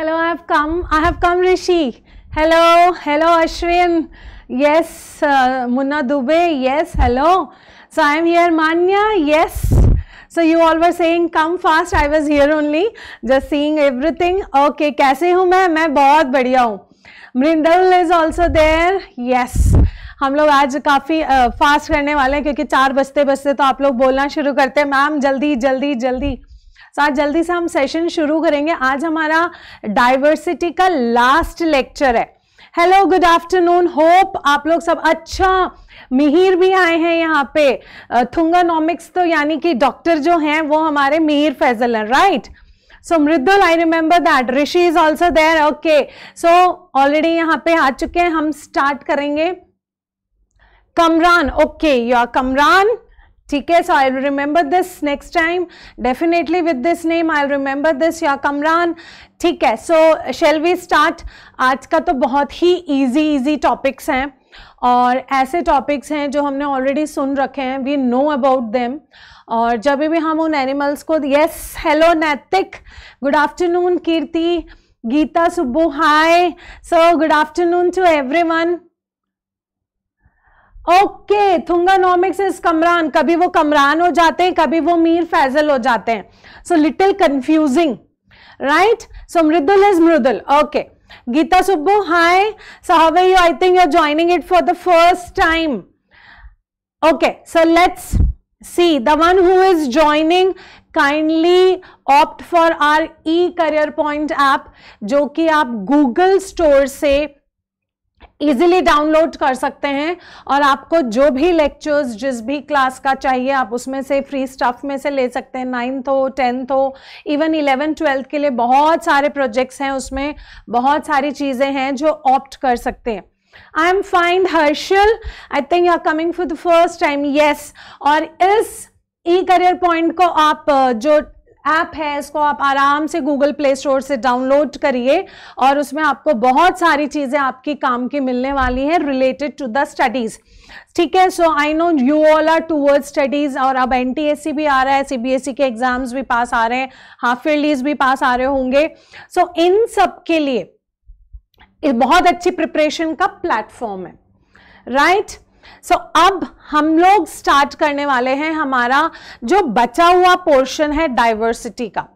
Hello, I have come. I have come, Rishi. Hello, hello, Ashwin. Yes, uh, Munna Dubey. Yes, hello. So I am here, Manya. Yes. So you all were saying come fast. I was here only, just seeing everything. Okay, कैसे हूँ मैं? मैं बहुत बढ़िया हूँ. mrindal is also there. Yes. हम लोग आज काफ़ी फास्ट करने वाले हैं क्योंकि चार बजते बजते तो आप लोग बोलना शुरू करते हैं मैम जल्दी जल्दी जल्दी तो आज जल्दी से हम सेशन शुरू करेंगे आज हमारा डाइवर्सिटी का लास्ट लेक्चर है हेलो गुड आफ्टरनून होप आप लोग सब अच्छा मिहिर भी आए हैं यहाँ पे थुंगानोमिक्स तो यानी कि डॉक्टर जो हैं वो हमारे मिहिर फैजल हैं right so Mridul I remember that Rishi is also there okay so already यहाँ पे आ चुके हैं हम स्टार्ट करेंगे Kamran okay you are Kamran ठीक है so I remember this next time definitely with this name I remember this yeah Kamran ठीक है सो शेल वी स्टार्ट आज का तो बहुत ही ईजी इजी टॉपिक्स हैं और ऐसे टॉपिक्स हैं जो हमने ऑलरेडी सुन रखे हैं वी नो अबाउट देम और जब भी हम उन एनिमल्स को yes hello Naitik good afternoon Kirti Geeta Subbu hi so good afternoon to everyone okay थुंगानोमिक्स इज कमरान कभी वो कमरान हो जाते हैं कभी वो मीर फैजल हो जाते हैं so little confusing right so Mridul is Mridul okay Geeta Subbu hi so you I think you are joining it for the first time okay so let's see the one who is joining kindly opt for our e career point app जो कि आप Google Store से easily download कर सकते हैं और आपको जो भी लेक्चर्स जिस भी क्लास का चाहिए आप उसमें से फ्री स्टफ में से ले सकते हैं नाइन्थ हो टेंथ हो इवन इलेवन ट्वेल्थ के लिए बहुत सारे प्रोजेक्ट्स हैं उसमें बहुत सारी चीज़ें हैं जो ऑप्ट कर सकते हैं I am fine Harshal I think you are coming for the first time yes और इस ई करियर पॉइंट को आप जो ऐप है इसको आप आराम से गूगल प्ले स्टोर से डाउनलोड करिए और उसमें आपको बहुत सारी चीज़ें आपकी काम की मिलने वाली हैं रिलेटेड टू द स्टडीज़ ठीक है so I know you all are toward studies और अब एन भी आ रहा है सी e के एग्ज़ाम्स भी पास आ रहे हैं हाफ ईयरलीज भी पास आ रहे होंगे सो so, इन सब के लिए बहुत अच्छी प्रिपरेशन का प्लेटफॉर्म है राइट right? सो so, अब हम लोग स्टार्ट करने वाले हैं हमारा जो बचा हुआ पोर्शन है डाइवर्सिटी का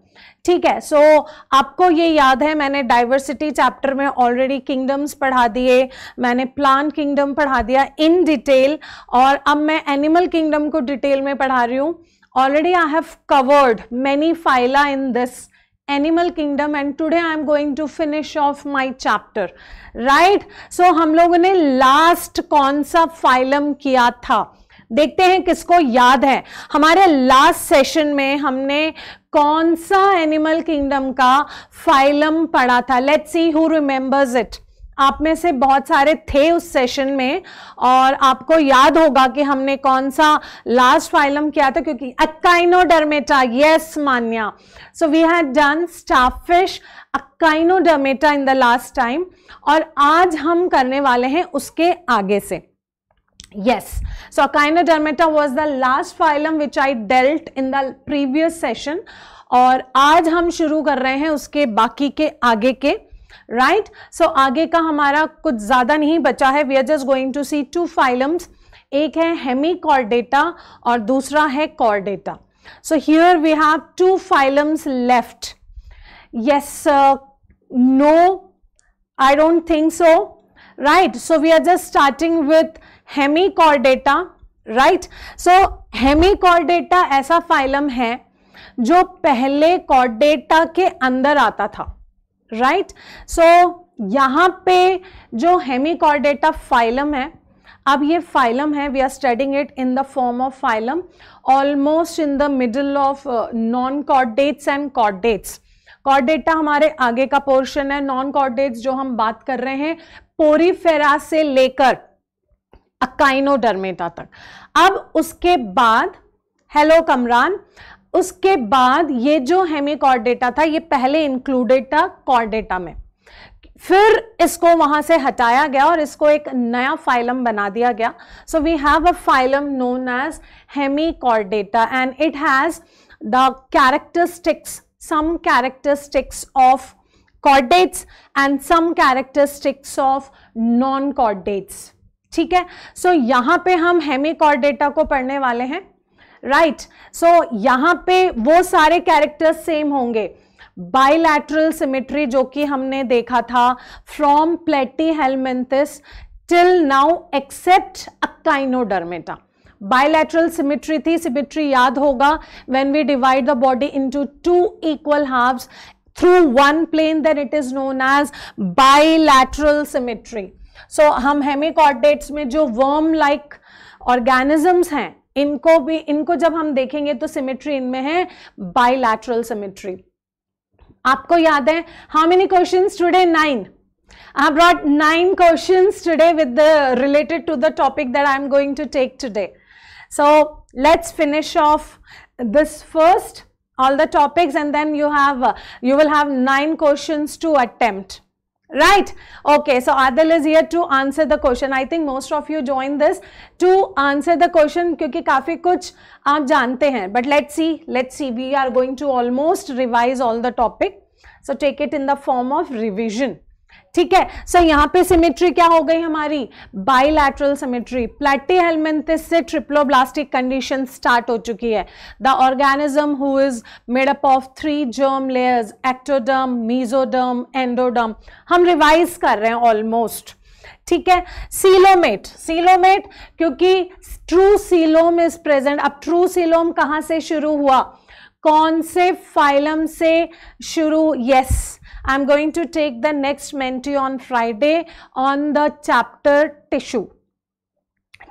ठीक है सो so, आपको ये याद है मैंने डाइवर्सिटी चैप्टर में ऑलरेडी किंगडम्स पढ़ा दिए मैंने प्लांट किंगडम पढ़ा दिया इन डिटेल और अब मैं एनिमल किंगडम को डिटेल में पढ़ा रही हूँ already I have covered many phyla in this animal kingdom and today I am going to finish off my chapter right so हम लोगों ने लास्ट कौन सा फाइलम किया था देखते हैं किसको याद है हमारे लास्ट सेशन में हमने कौन सा एनिमल किंगडम का फाइलम पढ़ा था let's see who remembers it आप में से बहुत सारे थे उस सेशन में और आपको याद होगा कि हमने कौन सा लास्ट फाइलम किया था क्योंकि Echinodermata yes Manya so we had done starfish Echinodermata in the last time और आज हम करने वाले हैं उसके आगे से yes so Echinodermata was the last phylum which I dealt in the previous session और आज हम शुरू कर रहे हैं उसके बाकी के आगे के राइट सो आगे का हमारा कुछ ज्यादा नहीं बचा है we are just going to see two phylums एक है हेमी कॉर्डेटा और दूसरा है Chordata so here we have two phylums left yes no I don't think so right so we are just starting with Hemichordata right so Hemichordata ऐसा phylum है जो पहले Chordata के अंदर आता था राइट सो यहाँ पे जो हेमिकॉर्डेटा फाइलम है अब ये फाइलम है we are studying it in the form of phylum almost in the middle of non chordates and chordates Chordata हमारे आगे का पोर्शन है नॉन कॉर्डेट्स जो हम बात कर रहे हैं पोरीफेरा से लेकर अकाइनोडर्मेटा तक अब उसके बाद हेलो कमरान उसके बाद ये जो हेमिकॉर्डेटा था ये पहले इंक्लूडेड था कॉर्डेटा में फिर इसको वहां से हटाया गया और इसको एक नया फाइलम बना दिया गया so we have a phylum known as Hemichordata and it has the characteristics some characteristics of chordates and some characteristics of non chordates ठीक है सो so, यहां पे हम हेमिकॉर्डेटा को पढ़ने वाले हैं राइट सो यहां पे वो सारे कैरेक्टर्स सेम होंगे बाइलैटरल सिमेट्री जो कि हमने देखा था from Platyhelminthes till now except Echinodermata bilateral symmetry थी सिमेट्री याद होगा when we divide the body into two equal halves through one plane then it is known as bilateral symmetry so हम hemichordates में जो worm like organisms हैं इनको भी इनको जब हम देखेंगे तो सिमेट्री इनमें है बाइलैटरल सिमेट्री आपको याद है how many question today nine I brought nine question today with the related to the topic that I am going to take today so let's finish off this first all the topics and then you have you will have nine question to attempt right okay so adil is here to answer the question i think most of you joined this to answer the question kyunki kafi kuch aap jante hain but let's see let's see we are going to almost revise all the topic so take it in the form of revision ठीक है sir so, यहां पे symmetry क्या हो गई हमारी bilateral symmetry Platyhelminthes से triploblastic condition start हो चुकी है the organism who is up of three germ layers ectoderm mesoderm endoderm हम रिवाइज कर रहे हैं ऑलमोस्ट ठीक है सीलोमेट सीलोमेट क्योंकि ट्रू सीलोम इज प्रेजेंट अब ट्रू सीलोम कहां से शुरू हुआ कौन से फाइलम से शुरू yes yes. I'm going to take the next mentee on Friday on the chapter tissue.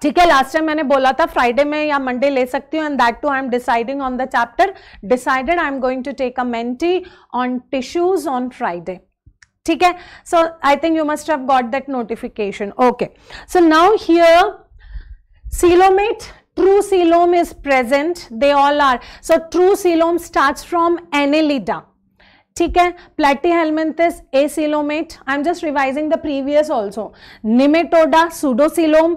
ठीक है लास्ट टाइम मैंने बोला था फ्राइडे में या मंडे ले सकती हूँ and that too I am deciding on the chapter decided I am going to take a Menti on tissues on Friday ठीक है so I think you must have got that notification okay so now here coelomate true coelom is present they all are so true coelom starts from annelida ठीक है helminthes acoelomate I am just revising the previous also Nematoda pseudocoelom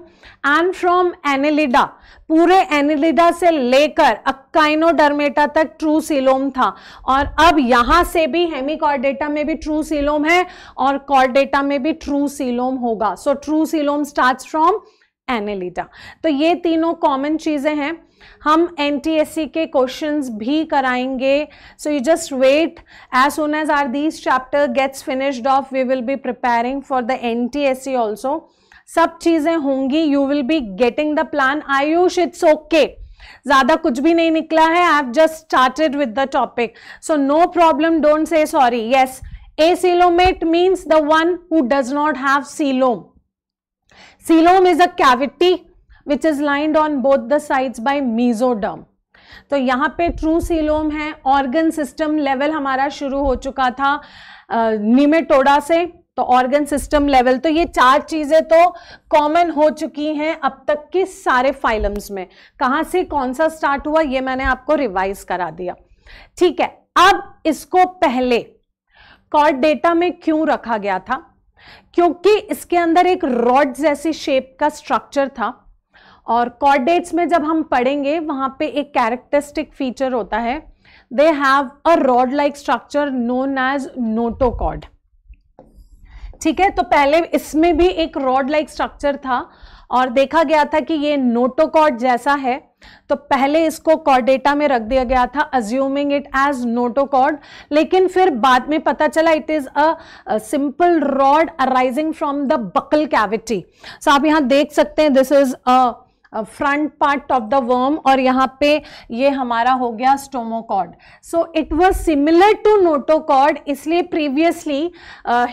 and from Annelida पूरे Annelida से लेकर अक्काइनोडर्मेटा तक true coelom था और अब यहां से भी हेमिकॉर्डेटा में भी ट्रू सिलोम है और कॉर्डेटा में भी ट्रू सिलोम होगा so true coelom start from Annelida तो ये तीनों कॉमन चीज़ें हैं हम एन के क्वेश्चंस भी कराएंगे so you just wait as soon as are these chapter gets finished off we will be preparing for the N T S C also सब चीज़ें होंगी you will be getting the plan Ayush it's okay ज़्यादा कुछ भी नहीं निकला है I have just started with the topic so no problem don't say sorry yes acoelomate means the one who does not have coelom coelom is a cavity which is lined on both the sides by mesoderm तो यहाँ पे true coelom है organ system level हमारा शुरू हो चुका था Nematoda से तो ऑर्गन सिस्टम लेवल तो ये चार चीज़ें तो कॉमन हो चुकी हैं अब तक के सारे फाइलम्स में कहा से कौन सा स्टार्ट हुआ ये मैंने आपको रिवाइज करा दिया ठीक है अब इसको पहले कॉर्ड डेटा में क्यों रखा गया था क्योंकि इसके अंदर एक रॉड जैसी शेप का स्ट्रक्चर था और कॉर्डेट्स में जब हम पढ़ेंगे वहाँ पे एक कैरेक्टरिस्टिक फीचर होता है they have a rod like structure known as notochord ठीक है तो पहले इसमें भी एक रॉड लाइक स्ट्रक्चर था और देखा गया था कि ये नोटोकॉड जैसा है तो पहले इसको कॉर्डेटा में रख दिया गया था अज्यूमिंग इट एज नोटोकॉड लेकिन फिर बाद में पता चला it is a simple rod arising from the buccal cavity so आप यहां देख सकते हैं this is a front part of the worm और यहाँ पे ये हमारा हो गया stomochord so it was similar to notochord इसलिए previously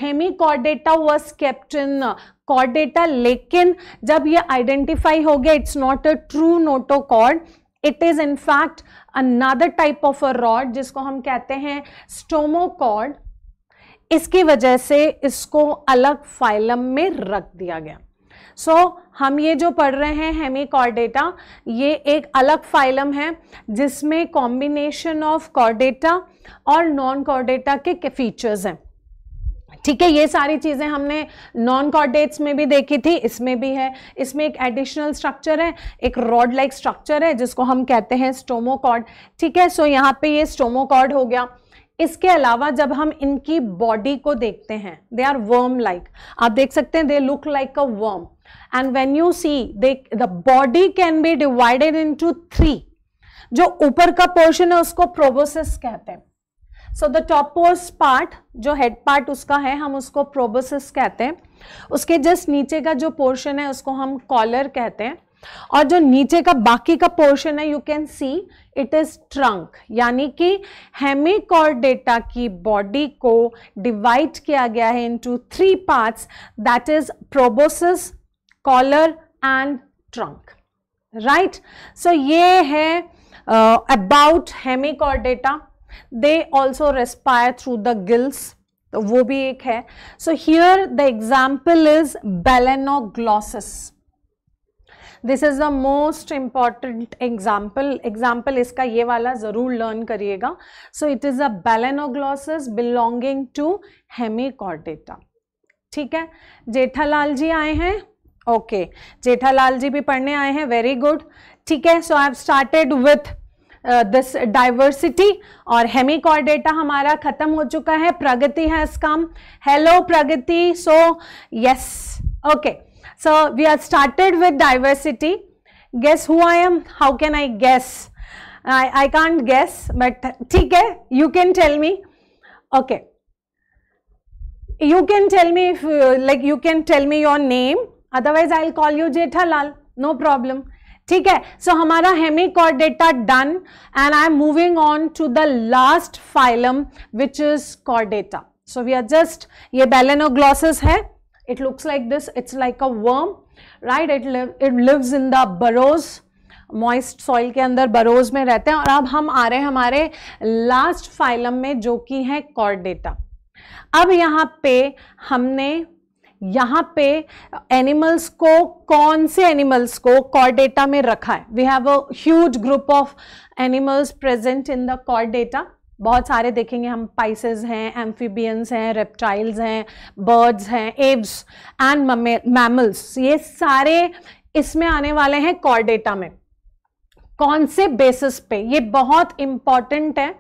Hemichordata was kept in Chordata लेकिन जब ये आइडेंटिफाई हो गया it's not a true notochord it is in fact another type of a rod जिसको हम कहते हैं स्टोमोकॉड इसकी वजह से इसको अलग फाइलम में रख दिया गया सो so, हम ये जो पढ़ रहे हैं हेमी कॉर्डेटा ये एक अलग फाइलम है जिसमें कॉम्बिनेशन ऑफ कॉर्डेटा और नॉन कॉर्डेटा के फीचर्स हैं ठीक है ये सारी चीज़ें हमने नॉन कॉर्डेट्स में भी देखी थी इसमें भी है इसमें एक एडिशनल स्ट्रक्चर है एक रॉड लाइक स्ट्रक्चर है जिसको हम कहते हैं स्टोमोकॉर्ड ठीक है सो यहाँ पे ये स्टोमोकॉर्ड हो गया इसके अलावा जब हम इनकी बॉडी को देखते हैं दे आर वर्म लाइक आप देख सकते हैं they look like a worm and when you see they the body can be divided to three जो ऊपर का पोर्शन है उसको प्रोबोसिस कहते हैं so the top post part जो हेड पार्ट उसका है हम उसको प्रोबोसिस कहते हैं उसके जस्ट नीचे का जो पोर्शन है उसको हम कॉलर कहते हैं और जो नीचे का बाकी का पोर्शन है you can see it is trunk यानी कि हेमिकॉर्डेटा की बॉडी को डिवाइड किया गया है into three parts that is proboscis collar and trunk right so ये है about Hemichordata they also respire through the gills तो वो भी एक है so here the example is Balanoglossus this is the most important example example इसका ये वाला ज़रूर लर्न करिएगा so it is a Balanoglossus belonging to Hemichordata ठीक है जेठालाल जी आए हैं ओके जेठालाल जी भी पढ़ने आए हैं वेरी गुड ठीक है so I have started with this diversity और हेमिकॉर डेटा हमारा खत्म हो चुका है Pragati has come hello Pragati so yes okay so we are started with diversity guess who I am how can I guess I I can't guess but ठीक है you can tell me okay you can tell me like you can tell me your name otherwise I call you Jethalal no problem ठीक है so so, हमारा Hemichordata done and I am moving on to the last phylum which is Chordata so we are just ये Balanoglossus है it looks like this it's like a worm right it it lives in the burrows moist soil के अंदर बरोज में रहते हैं और अब हम आ रहे हैं हमारे लास्ट फाइलम में जो कि है कॉर्डेटा अब यहाँ पे हमने यहाँ पे एनिमल्स को कौन से एनिमल्स को कॉर डेटा में रखा है we have a huge group of animals present in the Chordata बहुत सारे देखेंगे हम पाइसेस हैं एम्फीबियंस हैं रेप्टाइल्स हैं बर्ड्स हैं एव्स एंड मैमल्स ये सारे इसमें आने वाले हैं कॉर्ड डेटा में कौन से बेसिस पे ये बहुत इम्पॉर्टेंट है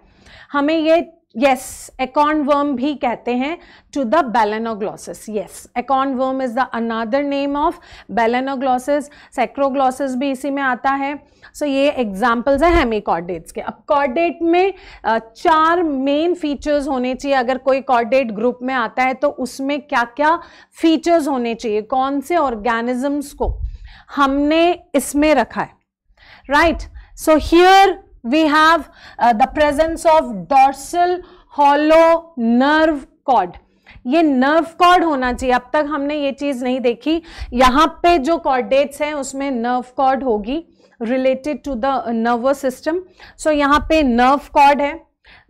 हमें ये यस एकॉन वर्म भी कहते हैं to the Balanoglossus yes acorn worm is the another name of Balanoglossus Saccoglossus भी इसी में आता है सो so, ये एग्जाम्पल्स हैं हेमिकॉर्डेट्स के अब कॉर्डेट में चार मेन फीचर्स होने चाहिए अगर कोई कॉर्डेट ग्रुप में आता है तो उसमें क्या क्या फीचर्स होने चाहिए कौन से ऑर्गेनिजम्स को हमने इसमें रखा है right so here we have uh, the presence of dorsal hollow nerve cord ये नर्व कॉर्ड होना चाहिए अब तक हमने ये चीज नहीं देखी यहाँ पे जो कॉर्डेट्स हैं उसमें नर्व कॉर्ड होगी related to the nervous system so यहाँ पे नर्व कॉर्ड है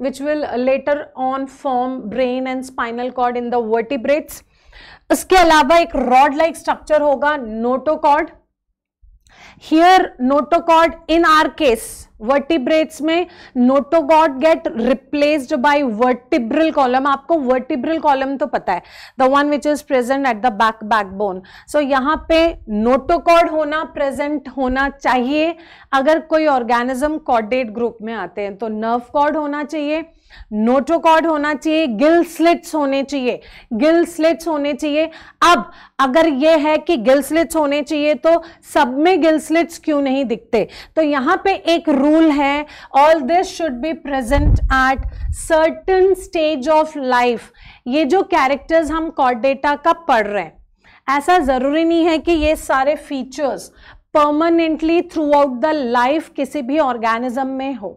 which will later on form brain and spinal cord in the vertebrates इसके अलावा एक रॉड लाइक स्ट्रक्चर होगा notochord here notochord in our case vertebrates में notochord get replaced by vertebral column आपको vertebral column तो पता है the one which is present at the back back bone so यहां पे नोटोकॉड होना प्रेजेंट होना चाहिए अगर कोई ऑर्गेनिज्म कॉर्डेट ग्रुप में आते हैं तो नर्व कॉर्ड होना चाहिए नोटोकॉर्ड होना चाहिए गिल स्लिट्स होने चाहिए गिल स्लिट्स होने चाहिए अब अगर ये है कि गिल स्लिट्स होने चाहिए तो सब में गिल स्लिट्स क्यों नहीं दिखते तो यहां पे एक रूल है all this should be present at certain stage of life ये जो कैरेक्टर्स हम कॉर्डेटा का पढ़ रहे हैं ऐसा ज़रूरी नहीं है कि ये सारे features permanently throughout the life किसी भी ऑर्गेनिज्म में हो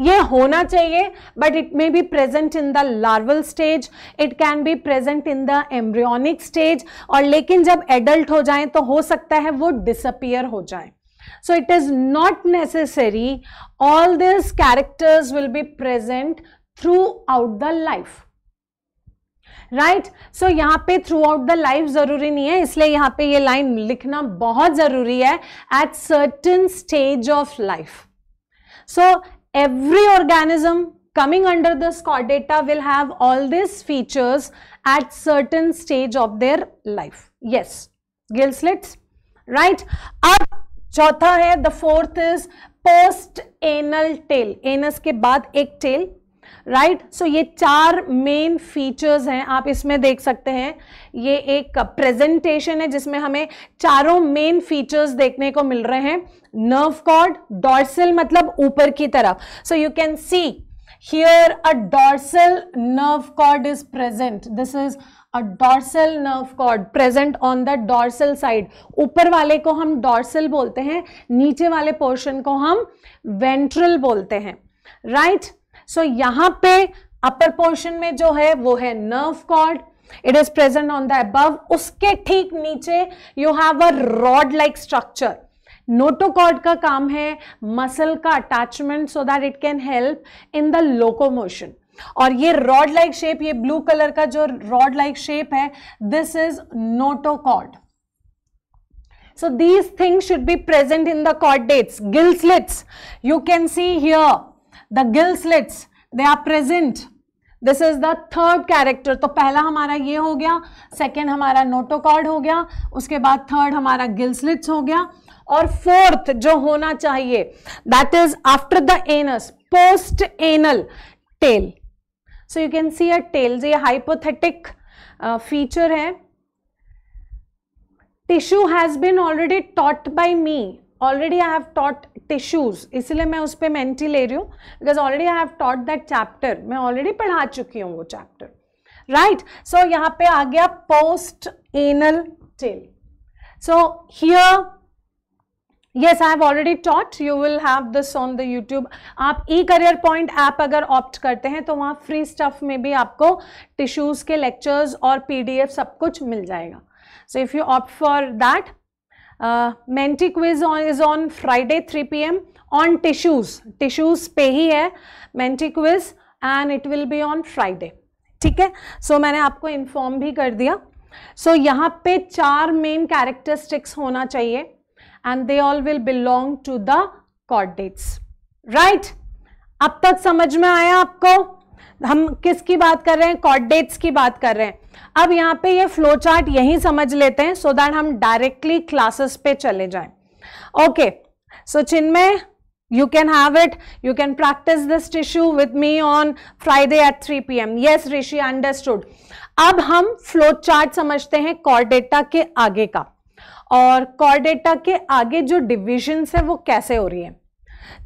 ये होना चाहिए but it may be present in the larval stage it can be present in the embryonic stage और लेकिन जब एडल्ट हो जाए तो हो सकता है वो डिसअपियर हो जाए so it is not necessary all this characters will be present throughout the life right so यहां पे थ्रू आउट द लाइफ जरूरी नहीं है इसलिए यहां पे ये लाइन लिखना बहुत जरूरी है at certain stage of life so every organism coming under the SCOT will have all these features at certain stage of their life. Yes, gill slits, right? Ab चौथा है, the fourth is post anal tail, anus के बाद एक tail right right? So so, ये चार main features हैं आप इसमें देख सकते हैं ये एक प्रेजेंटेशन है जिसमें हमें चारों मेन फीचर्स देखने को मिल रहे हैं नर्व कॉर्ड डॉर्सल मतलब ऊपर की तरफ so you can see here a dorsal nerve cord is present this is a dorsal nerve cord present on the dorsal side ऊपर वाले को हम डॉर्सल बोलते हैं नीचे वाले पोर्शन को हम वेंट्रल बोलते हैं right सो so, यहां पे अपर पोर्शन में जो है वो है nerve cord it is present on the above उसके ठीक नीचे you have a rod like structure notochord का काम है मसल का attachment so that it can help in the locomotion और ये रॉड लाइक शेप ये ब्लू कलर का जो रॉड लाइक शेप है this is notochord so these things should be present in the chordates gill slits you can see here the gill slits they are present this is the third character तो पहला हमारा ये हो गया सेकेंड हमारा notochord हो गया उसके बाद थर्ड हमारा गिल्सलिट्स हो गया और फोर्थ जो होना चाहिए that is after the anus post anal tail so you can see a tail जो ये हाइपोथेटिक फीचर uh, है tissue has been already taught by me already I have taught tissues इसलिए मैं उस पर मेंटी ले रही हूँ because already I have taught that chapter मैं ऑलरेडी पढ़ा चुकी हूँ वो चैप्टर राइट सो यहाँ पे आ गया post anal tail so here yes I have already taught you will have this on the YouTube आप ई करियर पॉइंट ऐप अगर ऑप्ट करते हैं तो वहाँ फ्री स्टफ में भी आपको टिश्यूज़ के लेक्चर्स और पी डी एफ सब कुछ मिल जाएगा so if you opt for that Menti quiz on is on Friday 3 PM on tissues tissues पे ही है Menti quiz and it will be on Friday ठीक है सो so, मैंने आपको इन्फॉर्म भी कर दिया सो so, यहाँ पे चार मेन कैरेक्टरिस्टिक्स होना चाहिए and they all will belong to the chordates right अब तक समझ में आया आपको हम किसकी बात कर रहे हैं कॉर्डेट्स की बात कर रहे हैं अब यहाँ पे ये फ्लो चार्ट यही समझ लेते हैं सो so दैट हम डायरेक्टली क्लासेस पे चले जाएं okay so Chinmay can have it you can practice this tissue tissue me on Friday at three P M yes Rishi understood अब हम फ्लो चार्ट समझते हैं कॉर्डेटा के आगे का और कॉर्डेटा के आगे जो डिविजन है वो कैसे हो रही है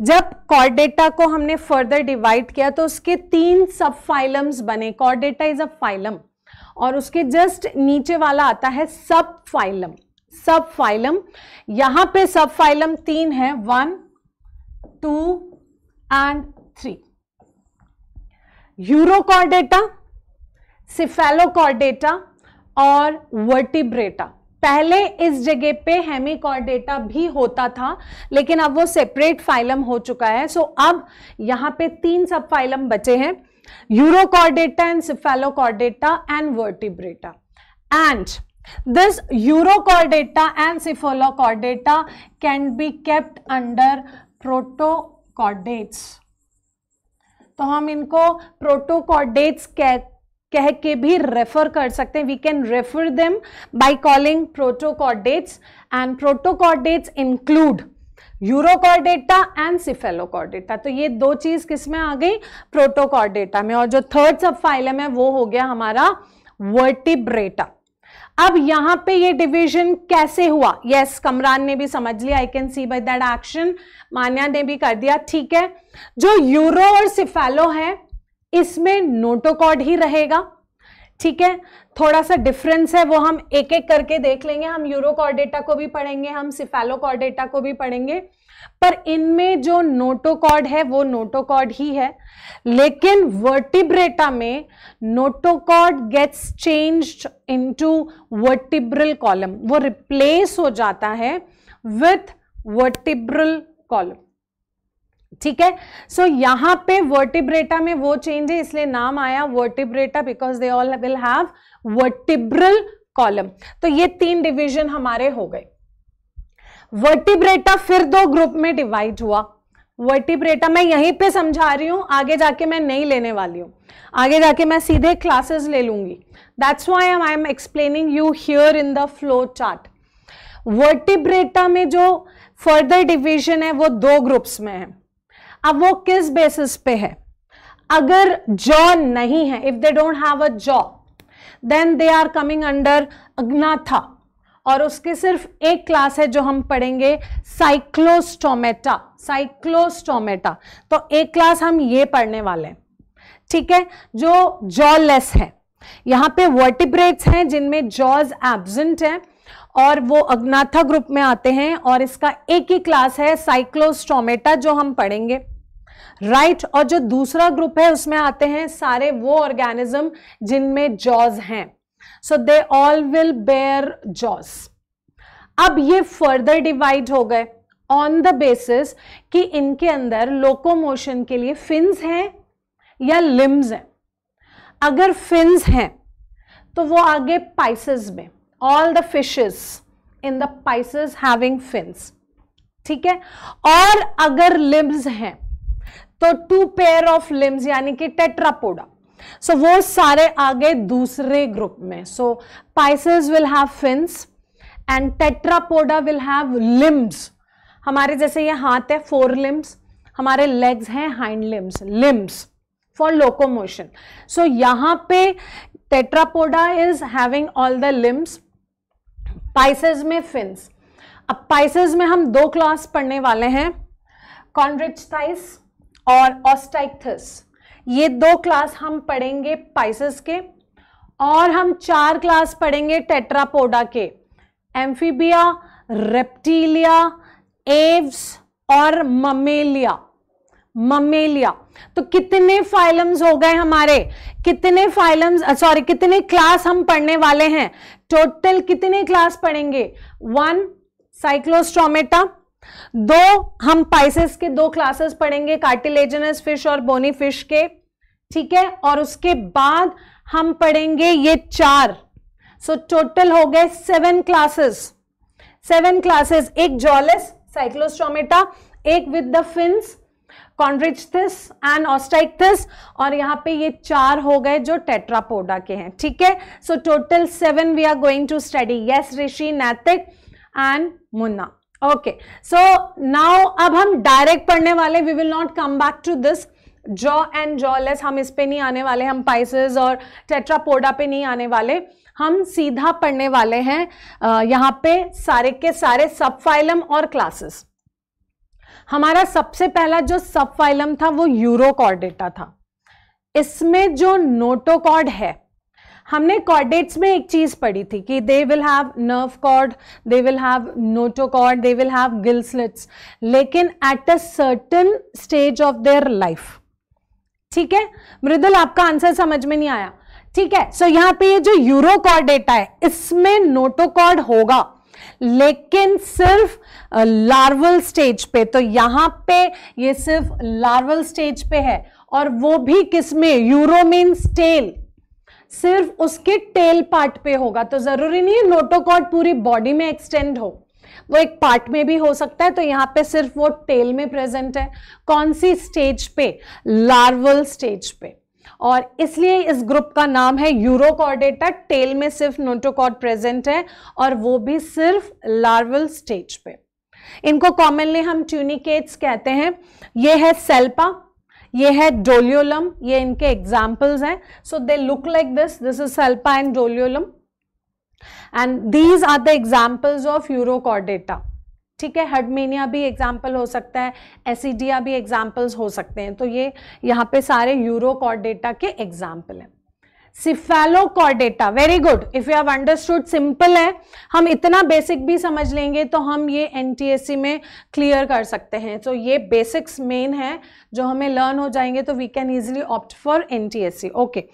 जब कॉर्डेटा को हमने फर्दर डिवाइड किया तो उसके तीन सब फाइलम्स बने कॉर्डेटा इज अ फाइलम और उसके जस्ट नीचे वाला आता है सब फाइलम सब फाइलम यहां पे सब फाइलम तीन है one two and three Urochordata Cephalochordata और वर्टिब्रेटा पहले इस जगह पे हेमिकॉर्डेटा भी होता था लेकिन अब वो सेपरेट फाइलम हो चुका है सो अब यहां पे तीन सब फाइलम बचे हैं Urochordata and Cephalochordata and Vertebrata and this Urochordata and Cephalochordata can be kept under protochordates तो हम इनको प्रोटोकॉर्डेट्स कह के भी रेफर कर सकते हैं we can refer them by calling protochordates and protochordates include Urochordata and Cephalochordata तो ये दो चीज किसमें आ गई प्रोटोकॉर्डेटा में और जो थर्ड सब फाइलम है वो हो गया हमारा वर्टिब्रेटा अब यहां पे ये डिवीजन कैसे हुआ यस yes, कमरान ने भी समझ लिया I can see by that action Manya ने भी कर दिया ठीक है जो यूरो और सिफेलो है इसमें नोटोकॉड ही रहेगा ठीक है थोड़ा सा डिफरेंस है वो हम एक एक करके देख लेंगे हम कॉर्डेटा को भी पढ़ेंगे हम सिफेलो कॉर्डेटा को भी पढ़ेंगे पर इनमें जो नोटोकॉर्ड है वो नोटोकॉर्ड ही है लेकिन वर्टिब्रेटा में notochord gets changed into vertebral column वो रिप्लेस हो जाता है विथ वर्टिब्रल कॉलम ठीक है सो so, यहां पे वर्टिब्रेटा में वो चेंज है इसलिए नाम आया Vertebrata because they all will have vertebral column तो ये तीन डिवीजन हमारे हो गए वर्टिब्रेटा फिर दो ग्रुप में डिवाइड हुआ वर्टिब्रेटा मैं यहीं पे समझा रही हूँ आगे जाके मैं नहीं लेने वाली हूं आगे जाके मैं सीधे क्लासेस ले लूंगी that's why I am explaining you here in the flow chart Vertebrata में जो फर्दर डिवीजन है वो दो ग्रुप्स में है अब वो किस बेसिस पे है अगर जॉ नहीं है if they don't have a jaw then they are coming under Agnatha और उसके सिर्फ एक क्लास है जो हम पढ़ेंगे साइक्लोस्टोमेटा साइक्लोस्टोमेटा तो एक क्लास हम ये पढ़ने वाले हैं ठीक है जो जॉ लेस है यहां पे वर्टिब्रेट्स हैं जिनमें जॉज एब्सेंट हैं और वो अग्नाथा ग्रुप में आते हैं और इसका एक ही क्लास है साइक्लोस्टोमेटा जो हम पढ़ेंगे राइट right, और जो दूसरा ग्रुप है उसमें आते हैं सारे वो ऑर्गेनिज्म जिनमें जॉज हैं so they all will bear jaws अब ये फर्दर डिवाइड हो गए ऑन द बेसिस कि इनके अंदर लोकोमोशन के लिए फिन्स हैं या लिम्स हैं अगर फिन्स हैं तो वो आगे पाइसिस में all the fishes in the Pisces having fins ठीक है और अगर लिम्स हैं तो टू पेयर ऑफ लिम्स यानी कि टेट्रापोडा सो so, वो सारे आगे दूसरे ग्रुप में so Pisces will have fins and Tetrapoda will have limbs हमारे जैसे ये हाथ है फोर लिम्स हमारे लेग्स हैं hind limbs limbs for locomotion so यहां पे Tetrapoda is having all the limbs Pisces में फिंस अब पाइसेस में हम दो क्लास पढ़ने वाले हैं कॉन्ड्रिचथाइस और ऑस्टाइथस ये दो क्लास हम पढ़ेंगे पाइसेस के और हम चार क्लास पढ़ेंगे टेट्रापोडा के एम्फीबिया रेप्टीलिया एव्स और ममेलिया ममेलिया तो कितने फाइलम्स हो गए हमारे कितने फाइलम्स सॉरी कितने क्लास हम पढ़ने वाले हैं टोटल कितने क्लास पढ़ेंगे वन साइक्लोस्ट्रोमेटा दो हम पाइसेस के दो क्लासेस पढ़ेंगे कार्टिलेजनस फिश और बोनी फिश के ठीक है और उसके बाद हम पढ़ेंगे ये चार सो so, टोटल हो गए सेवन क्लासेस सेवन क्लासेस एक जॉलेस साइक्लोस्ट्रोमेटा एक with the fins Chondrichthyes and Osteichthyes और यहाँ पे ये चार हो गए जो टेट्रापोडा के हैं ठीक है so total seven we are going to study yes Rishi Naitik and Munna okay so now अब हम डायरेक्ट पढ़ने वाले we will not come back to this jaw and jawless हम इस पे नहीं आने वाले हम पाइसेस और टेट्रापोडा पे नहीं आने वाले हम सीधा पढ़ने वाले हैं यहाँ पे सारे के सारे सब फाइलम और क्लासेस हमारा सबसे पहला जो सब फाइलम था वो यूरोकॉर्डेटा था इसमें जो नोटोकॉर्ड है हमने कॉर्डेट्स में एक चीज पढ़ी थी कि they will have nerve cord they will have notochord they will have gill slits लेकिन at a certain stage of their life ठीक है मृदुल आपका आंसर समझ में नहीं आया ठीक है सो so, यहां पे ये जो यूरोकॉर्डेटा है इसमें नोटोकॉर्ड होगा लेकिन सिर्फ लार्वल स्टेज पे तो यहां पे ये सिर्फ लार्वल स्टेज पे है और वो भी किसमें यूरोमीन यूरोमिन स्टेल सिर्फ उसके टेल पार्ट पे होगा तो ज़रूरी नहीं है नोटोकॉट पूरी बॉडी में एक्सटेंड हो वो एक पार्ट में भी हो सकता है तो यहां पे सिर्फ वो टेल में प्रेजेंट है कौन सी स्टेज पे लार्वल स्टेज पे और इसलिए इस ग्रुप का नाम है यूरोकॉर्डेटा टेल में सिर्फ नोटोकॉर्ड प्रेजेंट है और वो भी सिर्फ लार्वल स्टेज पे इनको कॉमनली हम ट्यूनिकेट्स कहते हैं ये है सेल्पा ये है डोलियोलम ये इनके एग्जाम्पल्स हैं so they look like this this is Salpa and Doliolum and these are the examples of Urochordata ठीक है हडमेनिया भी एग्जाम्पल हो सकता है एसिडिया भी एग्जाम्पल्स हो सकते हैं तो ये यहाँ पे सारे यूरोकॉर्डेटा के एग्जाम्पल हैं Cephalochordata very good if you have understood simple है हम इतना बेसिक भी समझ लेंगे तो हम ये एन में क्लियर कर सकते हैं तो ये बेसिक्स मेन है जो हमें लर्न हो जाएंगे तो we can easily opt for an okay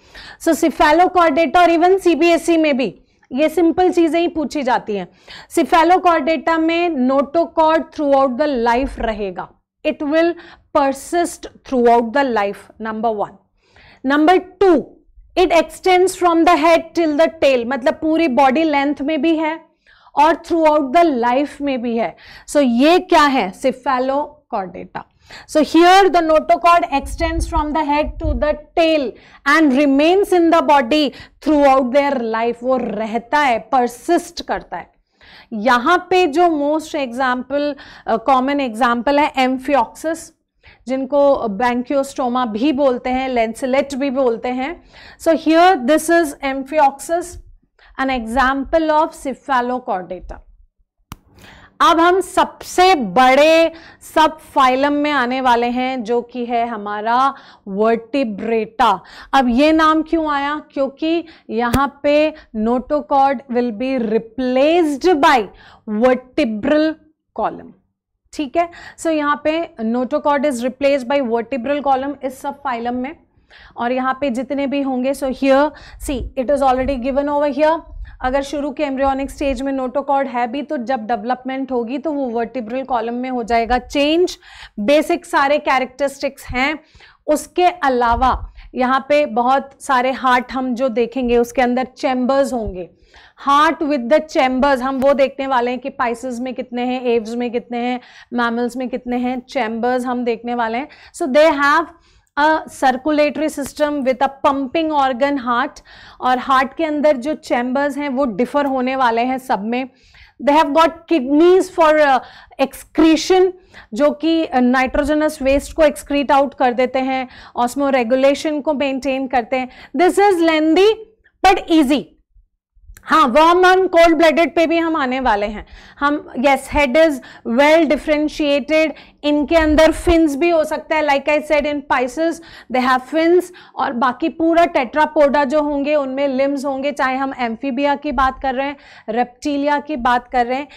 so Cephalochordata और इवन सी e में भी ये सिंपल चीज़ें ही पूछी जाती हैं सिफेलोकॉर्डेटा में notochord throughout the life रहेगा it will persist throughout the life number one number two it extends from the head till the tail मतलब पूरी बॉडी लेंथ में भी है और थ्रू आउट द लाइफ में भी है सो so, ये क्या है Cephalochordata So here the notochord extends from the head to the tail and remains in the body throughout their life. wo rehta hai persist karta hai yahan pe jo most example uh, common example hai amphioxus जिनको बैंक्योस्टोमा भी बोलते हैं lancelet भी बोलते हैं so here this is Amphioxus an example of Cephalochordata अब हम सबसे बड़े सब फाइलम में आने वाले हैं जो कि है हमारा वर्टिब्रेटा अब ये नाम क्यों आया क्योंकि यहाँ पे notochord will be replaced by vertebral column ठीक है सो so, यहाँ पे notochord is replace by vertebral column इस सब फाइलम में और यहाँ पे जितने भी होंगे so here see it is already given over here अगर शुरू के एम्ब्रियोनिक स्टेज में नोटोकॉर्ड है भी तो जब डेवलपमेंट होगी तो वो वर्टिब्रल कॉलम में हो जाएगा चेंज बेसिक सारे कैरेक्टरिस्टिक्स हैं उसके अलावा यहाँ पे बहुत सारे हार्ट हम जो देखेंगे उसके अंदर चैम्बर्स होंगे हार्ट विद द चैम्बर्स हम वो देखने वाले हैं कि पाइसिस में कितने हैं एव्स में कितने हैं मैमल्स में कितने हैं चैम्बर्स हम देखने वाले हैं so they have a circulatory system with a pumping organ heart और हार्ट के अंदर जो चैम्बर्स हैं वो डिफर होने वाले हैं सब में they have got kidneys for excretion जो कि नाइट्रोजनस वेस्ट को एक्सक्रीट आउट कर देते हैं ऑस्मो रेगुलेशन को मेंटेन करते हैं this is lengthy but easy हाँ वर्म ऑन कोल्ड ब्लडेड पे भी हम आने वाले हैं हम yes head is well differentiated इनके अंदर फिंस भी हो सकता है like I said in pisces they have fins और बाकी पूरा टेट्रापोडा जो होंगे उनमें लिम्स होंगे चाहे हम एम्फीबिया की बात कर रहे हैं रेप्टीलिया की बात कर रहे हैं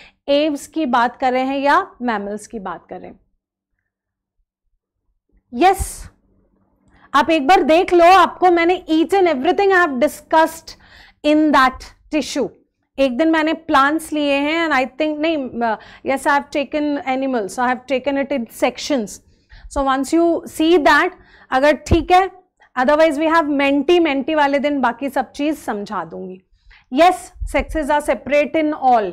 एव्स की बात कर रहे हैं या मैमल्स की बात कर रहे हैं यस yes, आप एक बार देख लो आपको मैंने each and everything I have discussed in that tissue एक दिन मैंने प्लांट्स लिए हैं एंड आई थिंक नहीं yes I have taken animals I have taken it in sections so once you see that अगर ठीक है otherwise we have Menti Menti वाले दिन बाकी सब चीज़ समझा दूंगी yes sexes are separate in all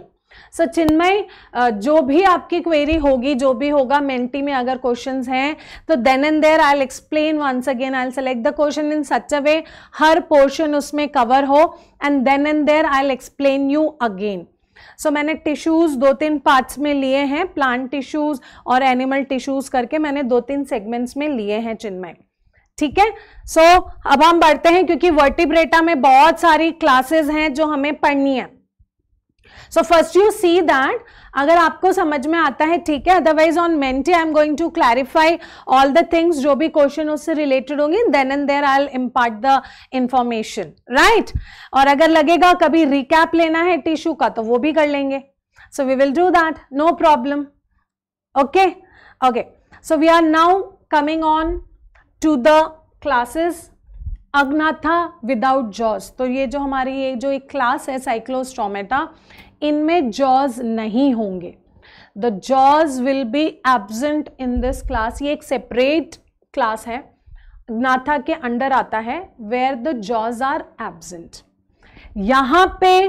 so so, Chinmay uh, जो भी आपकी क्वेरी होगी जो भी होगा मेंटी में अगर क्वेश्चन हैं तो then and there I'll explain once again I select the question in such a way हर पोर्शन उसमें कवर हो and then and there I'll explain you again so मैंने टिश्यूज़ दो तीन पार्ट्स में लिए हैं प्लांट टिश्यूज़ और एनिमल टिश्यूज़ करके मैंने दो तीन सेगमेंट्स में लिए हैं चिन्मय ठीक है सो so, अब हम बढ़ते हैं क्योंकि वर्टिब्रेटा में बहुत सारी क्लासेस हैं जो हमें पढ़नी है so first you see that अगर आपको समझ में आता है ठीक है otherwise on Menti I am going to clarify all the things जो भी क्वेश्चन उससे रिलेटेड होंगे then and there I impart the information right और अगर लगेगा कभी रिकैप लेना है टिश्यू का तो वो भी कर लेंगे so we will do that no problem okay okay so we are now coming on to the classes agnatha without jaws तो ये जो हमारी ये जो एक क्लास है साइक्लोस्ट्रोमेटा इनमें जॉज नहीं होंगे the jaws will be absent in this class ये एक सेपरेट क्लास है नाथा के अंडर आता है where the jaws are absent यहां पे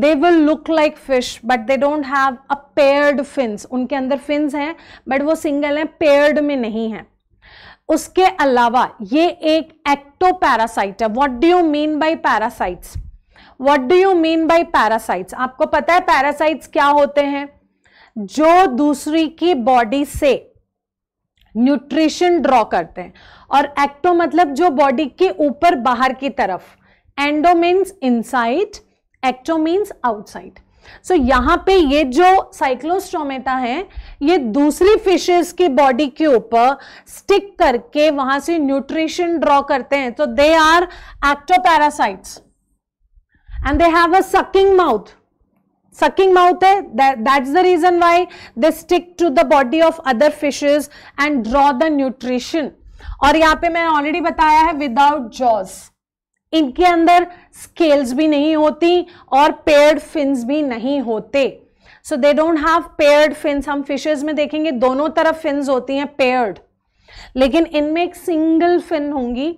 they will look like fish but they don't have a paired fins उनके अंदर फिंस हैं बट वो सिंगल हैं पेयर्ड में नहीं है उसके अलावा ये एक एक्टो पैरासाइट है what do you mean by parasites what do you mean by parasites आपको पता है पैरासाइट्स क्या होते हैं जो दूसरी की बॉडी से न्यूट्रिशन ड्रॉ करते हैं और एक्टो तो मतलब जो बॉडी के ऊपर बाहर की तरफ endo means inside ecto means outside so यहां पे ये जो साइक्लोस्टोमेटा है ये दूसरी फिशेस की बॉडी के ऊपर स्टिक करके वहां से न्यूट्रिशन ड्रॉ करते हैं तो they are ectoparasites and they have a sucking mouth sucking mouth hai that, that's the reason why they stick to the body of other fishes and draw the nutrition और यहाँ पे मैंने already बताया है without jaws इनके अंदर scales भी नहीं होती और पेयर्ड फिन्स भी नहीं होते so they don't have paired fins हम फिशेज में देखेंगे दोनों तरफ फिन्स होती हैं पेयर्ड लेकिन इनमें एक सिंगल फिन होंगी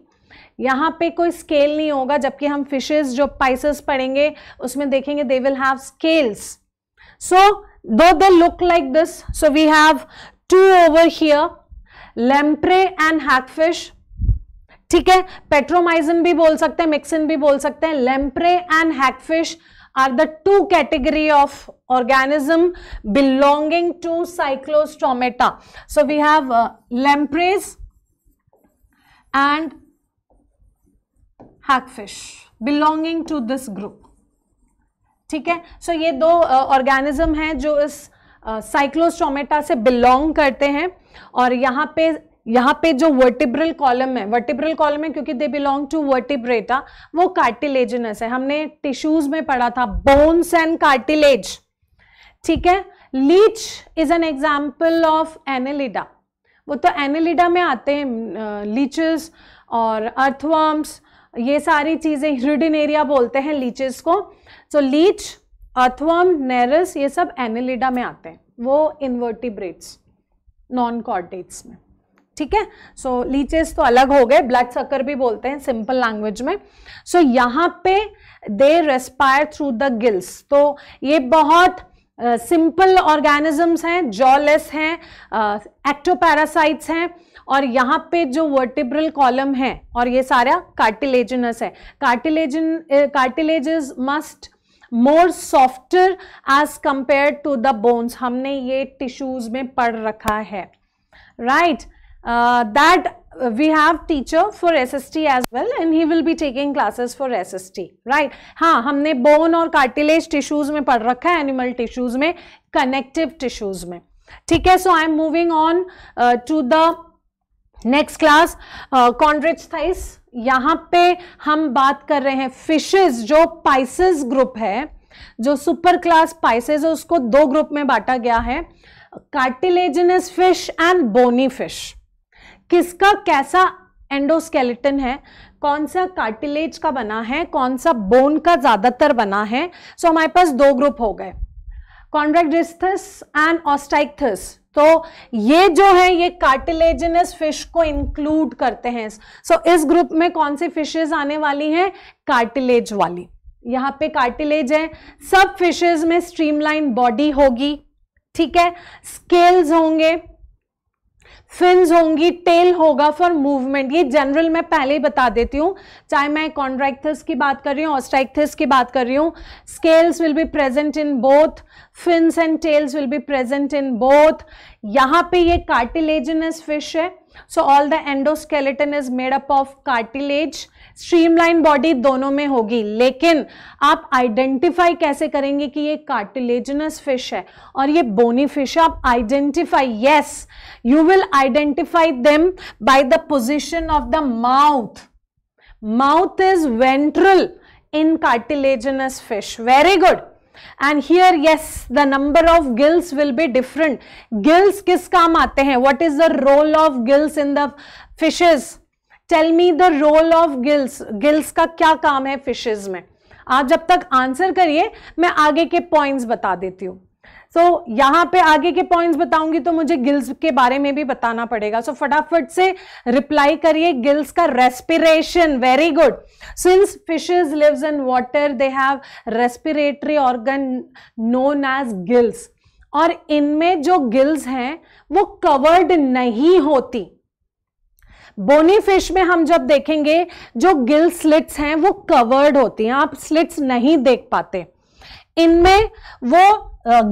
यहाँ पे कोई स्केल नहीं होगा जबकि हम फिशेज जो पाइसेस पढ़ेंगे उसमें देखेंगे they will have scales so though they look like this so we have two over here lamprey and hagfish ठीक है पेट्रोमाइजन भी बोल सकते हैं मिक्सिन भी बोल सकते हैं lamprey and hagfish fish are the two category of organism belonging to cyclostomata so we have lampreys and hagfish belonging to this group ठीक है सो so, ये दो ऑर्गेनिज्म uh, हैं जो इस साइक्लोस्टोमेटा uh, से बिलोंग करते हैं और यहाँ पे यहाँ पे जो वर्टिब्रल कॉलम है वर्टिब्रल कॉलम है क्योंकि दे बिलोंग टू वर्टिब्रेटा वो कार्टिलेजनस है हमने टिश्यूज में पढ़ा था बोन्स एंड कार्टिलेज ठीक है leech is an example of annelida वो तो एनेलिडा में आते हैं लीचेस uh, और अर्थवर्म्स ये सारी चीज़ें ह्रिडन एरिया बोलते हैं लीचेस को सो लीच अथवम नेरस ये सब एनिलिडा में आते हैं वो इन्वर्टिब्रेट्स नॉन कॉर्डेट्स में ठीक है सो लीचेस तो अलग हो गए ब्लड सकर भी बोलते हैं सिंपल लैंग्वेज में सो so, यहाँ पे they respire through the gills तो ये बहुत सिंपल uh, ऑर्गेनिजम्स हैं जॉलेस हैं एक्टोपैरासाइट्स uh, हैं और यहाँ पे जो वर्टिब्रल कॉलम है और ये सारा कार्टिलेजनस है cartilage cartilage must more softer as compare to the bones हमने ये टिश्यूज में पढ़ रखा है right that we have teacher for S S T as well and he will be taking classes for S S T right हाँ हमने bone और कार्टिलेज टिश्यूज में पढ़ रखा है एनिमल टिश्यूज में कनेक्टिव टिश्यूज में ठीक है so I am moving on to the next class chondrichthyes यहाँ पे हम बात कर रहे हैं फिशेस जो पाइसेस ग्रुप है जो सुपर क्लास पाइसेस है उसको दो ग्रुप में बांटा गया है cartilaginous fish and bony fish किसका कैसा एंडोस्केलेटन है कौन सा कार्टिलेज का बना है कौन सा बोन का ज़्यादातर बना है सो so, हमारे पास दो ग्रुप हो गए कॉन्ड्रेक्टिस्थस एंड ऑस्टाइकथस तो ये जो है ये कार्टिलेजनस फिश को इंक्लूड करते हैं सो so, इस ग्रुप में कौन सी फिशेज आने वाली हैं कार्टिलेज वाली यहां पे कार्टिलेज है सब फिशेज में स्ट्रीमलाइन बॉडी होगी ठीक है स्केल्स होंगे फिन्स होंगी टेल होगा फॉर मूवमेंट ये जनरल मैं पहले ही बता देती हूँ चाहे मैं कॉन्ड्रैक्थस की बात कर रही हूँ ऑस्ट्रैक्थस की बात कर रही हूँ scales will be present in both fins and tails will be present in both यहाँ पे ये कार्टिलेजनस फिश है so all the endoskeleton is made up of cartilage streamline body दोनों में होगी लेकिन आप आइडेंटिफाई कैसे करेंगे कि ये कार्टिलेजनस फिश है और ये बोनी फिश है आप identify yes you will identify them by the position of the mouth mouth is ventral in cartilaginous fish very good and here yes the number of gills will be different gills किस काम आते हैं what is the role of gills in the fishes tell me the role of gills gills का क्या काम है fishes में आप जब तक आंसर करिए मैं आगे के पॉइंट्स बता देती हूँ सो so, यहाँ पे आगे के पॉइंट्स बताऊंगी तो मुझे गिल्स के बारे में भी बताना पड़ेगा सो so, फटाफट से रिप्लाई करिए गिल्स का respiration very good since fishes lives in water they have respiratory organ known as gills और इनमें जो गिल्स हैं वो कवर्ड नहीं होती बोनी फिश में हम जब देखेंगे जो गिल स्लिट्स हैं वो कवर्ड होती हैं आप स्लिट्स नहीं देख पाते इनमें वो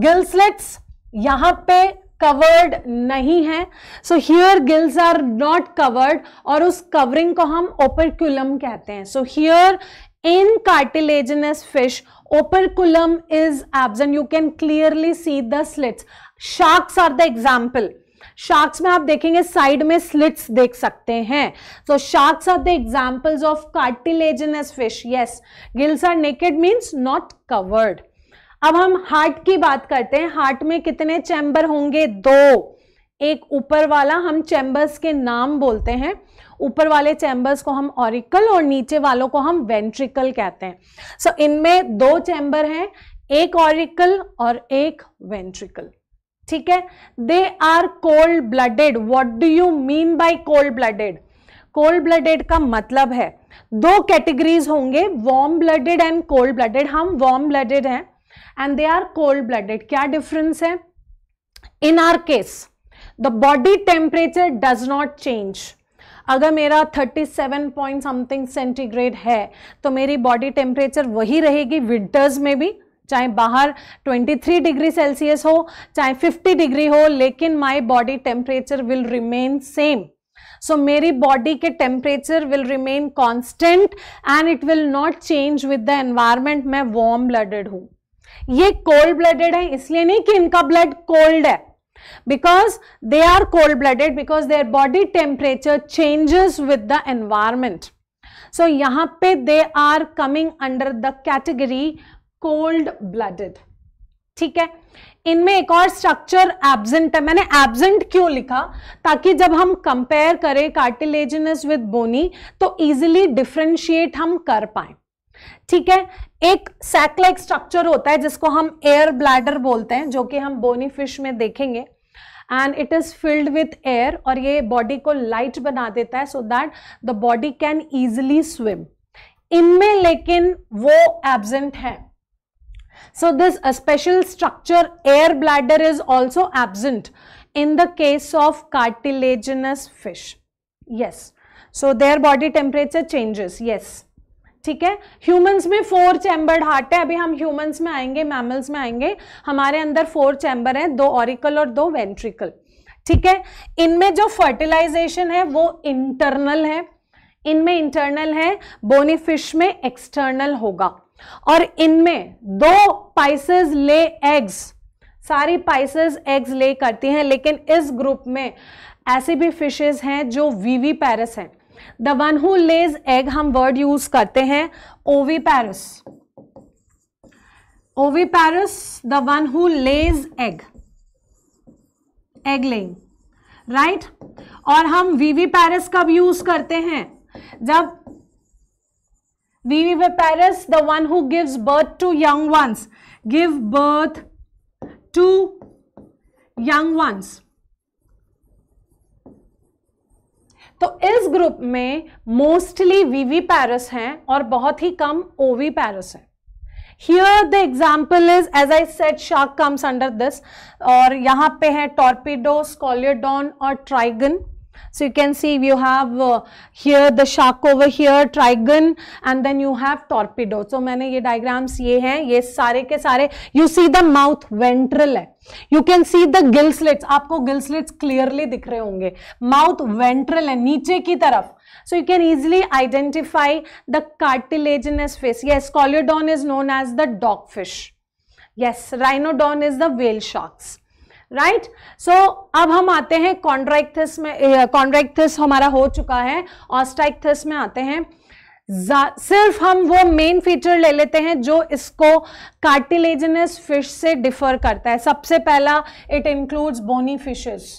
गिल स्लिट्स यहां पे कवर्ड नहीं है so here gills are not covered और उस कवरिंग को हम ओपरक्यूलम कहते हैं so here in cartilaginous fish operculum is absent you can clearly see the slits sharks are the example sharks में आप देखेंगे साइड में स्लिट्स देख सकते हैं so sharks are the examples of cartilaginous fish yes gills are naked means not covered अब हम heart की बात करते हैं हार्ट में कितने चैम्बर होंगे दो एक ऊपर वाला हम चैम्बर्स के नाम बोलते हैं ऊपर वाले चैम्बर्स को हम ऑरिकल और नीचे वालों को हम वेंट्रिकल कहते हैं सो so, इनमें दो चैम्बर हैं एक ऑरिकल और एक वेंट्रिकल ठीक है they are cold blooded what do you mean by cold blooded cold blooded का मतलब है दो कैटेगरीज होंगे warm blooded and cold blooded हम वार्म ब्लडेड हैं and they are cold blooded क्या डिफरेंस है in our case the body temperature does not change अगर मेरा 37 पॉइंट समथिंग सेंटीग्रेड है तो मेरी बॉडी टेम्परेचर वही रहेगी विंटर्स में भी चाहे बाहर 23 डिग्री सेल्सियस हो चाहे 50 डिग्री हो लेकिन my body temperature will remain same सो मेरी बॉडी के temperature will remain constant and it will not change with the environment मैं वार्म ब्लडेड हूं ये कोल्ड ब्लडेड है इसलिए नहीं कि इनका ब्लड कोल्ड है because they are cold blooded because their body temperature changes with the environment so यहां पे they are coming under the category cold blooded ठीक है इनमें एक और स्ट्रक्चर एबजेंट है मैंने एबजेंट क्यों लिखा ताकि जब हम कंपेयर करें कार्टिलेजिनस विद बोनी तो इजिली डिफ्रेंशिएट हम कर पाए ठीक है एक सैकलाइक स्ट्रक्चर होता है जिसको हम एयर ब्लैडर बोलते हैं जो कि हम बोनी फिश में देखेंगे and it is filled with air और ये बॉडी को लाइट बना देता है so that the body can easily swim इनमें लेकिन वो एबजेंट है So this a special structure air bladder is also absent in the case of cartilaginous fish. Yes. So their body temperature changes. Yes. ठीक है humans में four chambered heart है अभी हम ह्यूमंस में आएंगे मैमल्स में आएंगे हमारे अंदर फोर चैम्बर हैं दो ऑरिकल और दो वेंट्रिकल ठीक है इनमें जो फर्टिलाइजेशन है वो इंटरनल है इनमें इंटरनल है बोनी फिश में एक्सटर्नल होगा और इनमें दो पाइसेस ले एग्स सारी पाइसेस एग्स ले करती हैं लेकिन इस ग्रुप में ऐसे भी फिशेस हैं जो वीवी पैरस हैं the one who lays egg हम वर्ड यूज करते हैं oviparous oviparous the one who lays egg egg laying right और हम वीवी पैरस कब यूज करते हैं जब viviparous, the one who gives birth to young ones. Give birth to young ones. तो इस ग्रुप में मोस्टली वीवी पैरस हैं और बहुत ही कम ओवी पैरस हैं here the example is as I said shark comes under this और यहां पे है टॉर्पीडो स्कॉलियोडॉन और trygon So you can see you have uh, here the shark over here, trigon, and then you have torpedo. So maine ye diagrams ye hain ye sare ke sare you see the mouth ventral hai you can see the gill slits aapko gill slits clearly dikh rahe honge mouth ventral hai niche ki taraf so you can easily identify the cartilaginous face yes coleodon is known as the dogfish yes rhinodon is the whale sharks right right? So so, अब हम आते हैं कॉन्ड्राइक्थिस में कॉन्ड्राइक्थिस हमारा हो चुका है ऑस्टाइक्थिस में आते हैं सिर्फ हम वो मेन फीचर ले लेते हैं जो इसको कार्टिलेजनस फिश से डिफर करता है सबसे पहला इट इंक्लूड्स बोनी फिशेस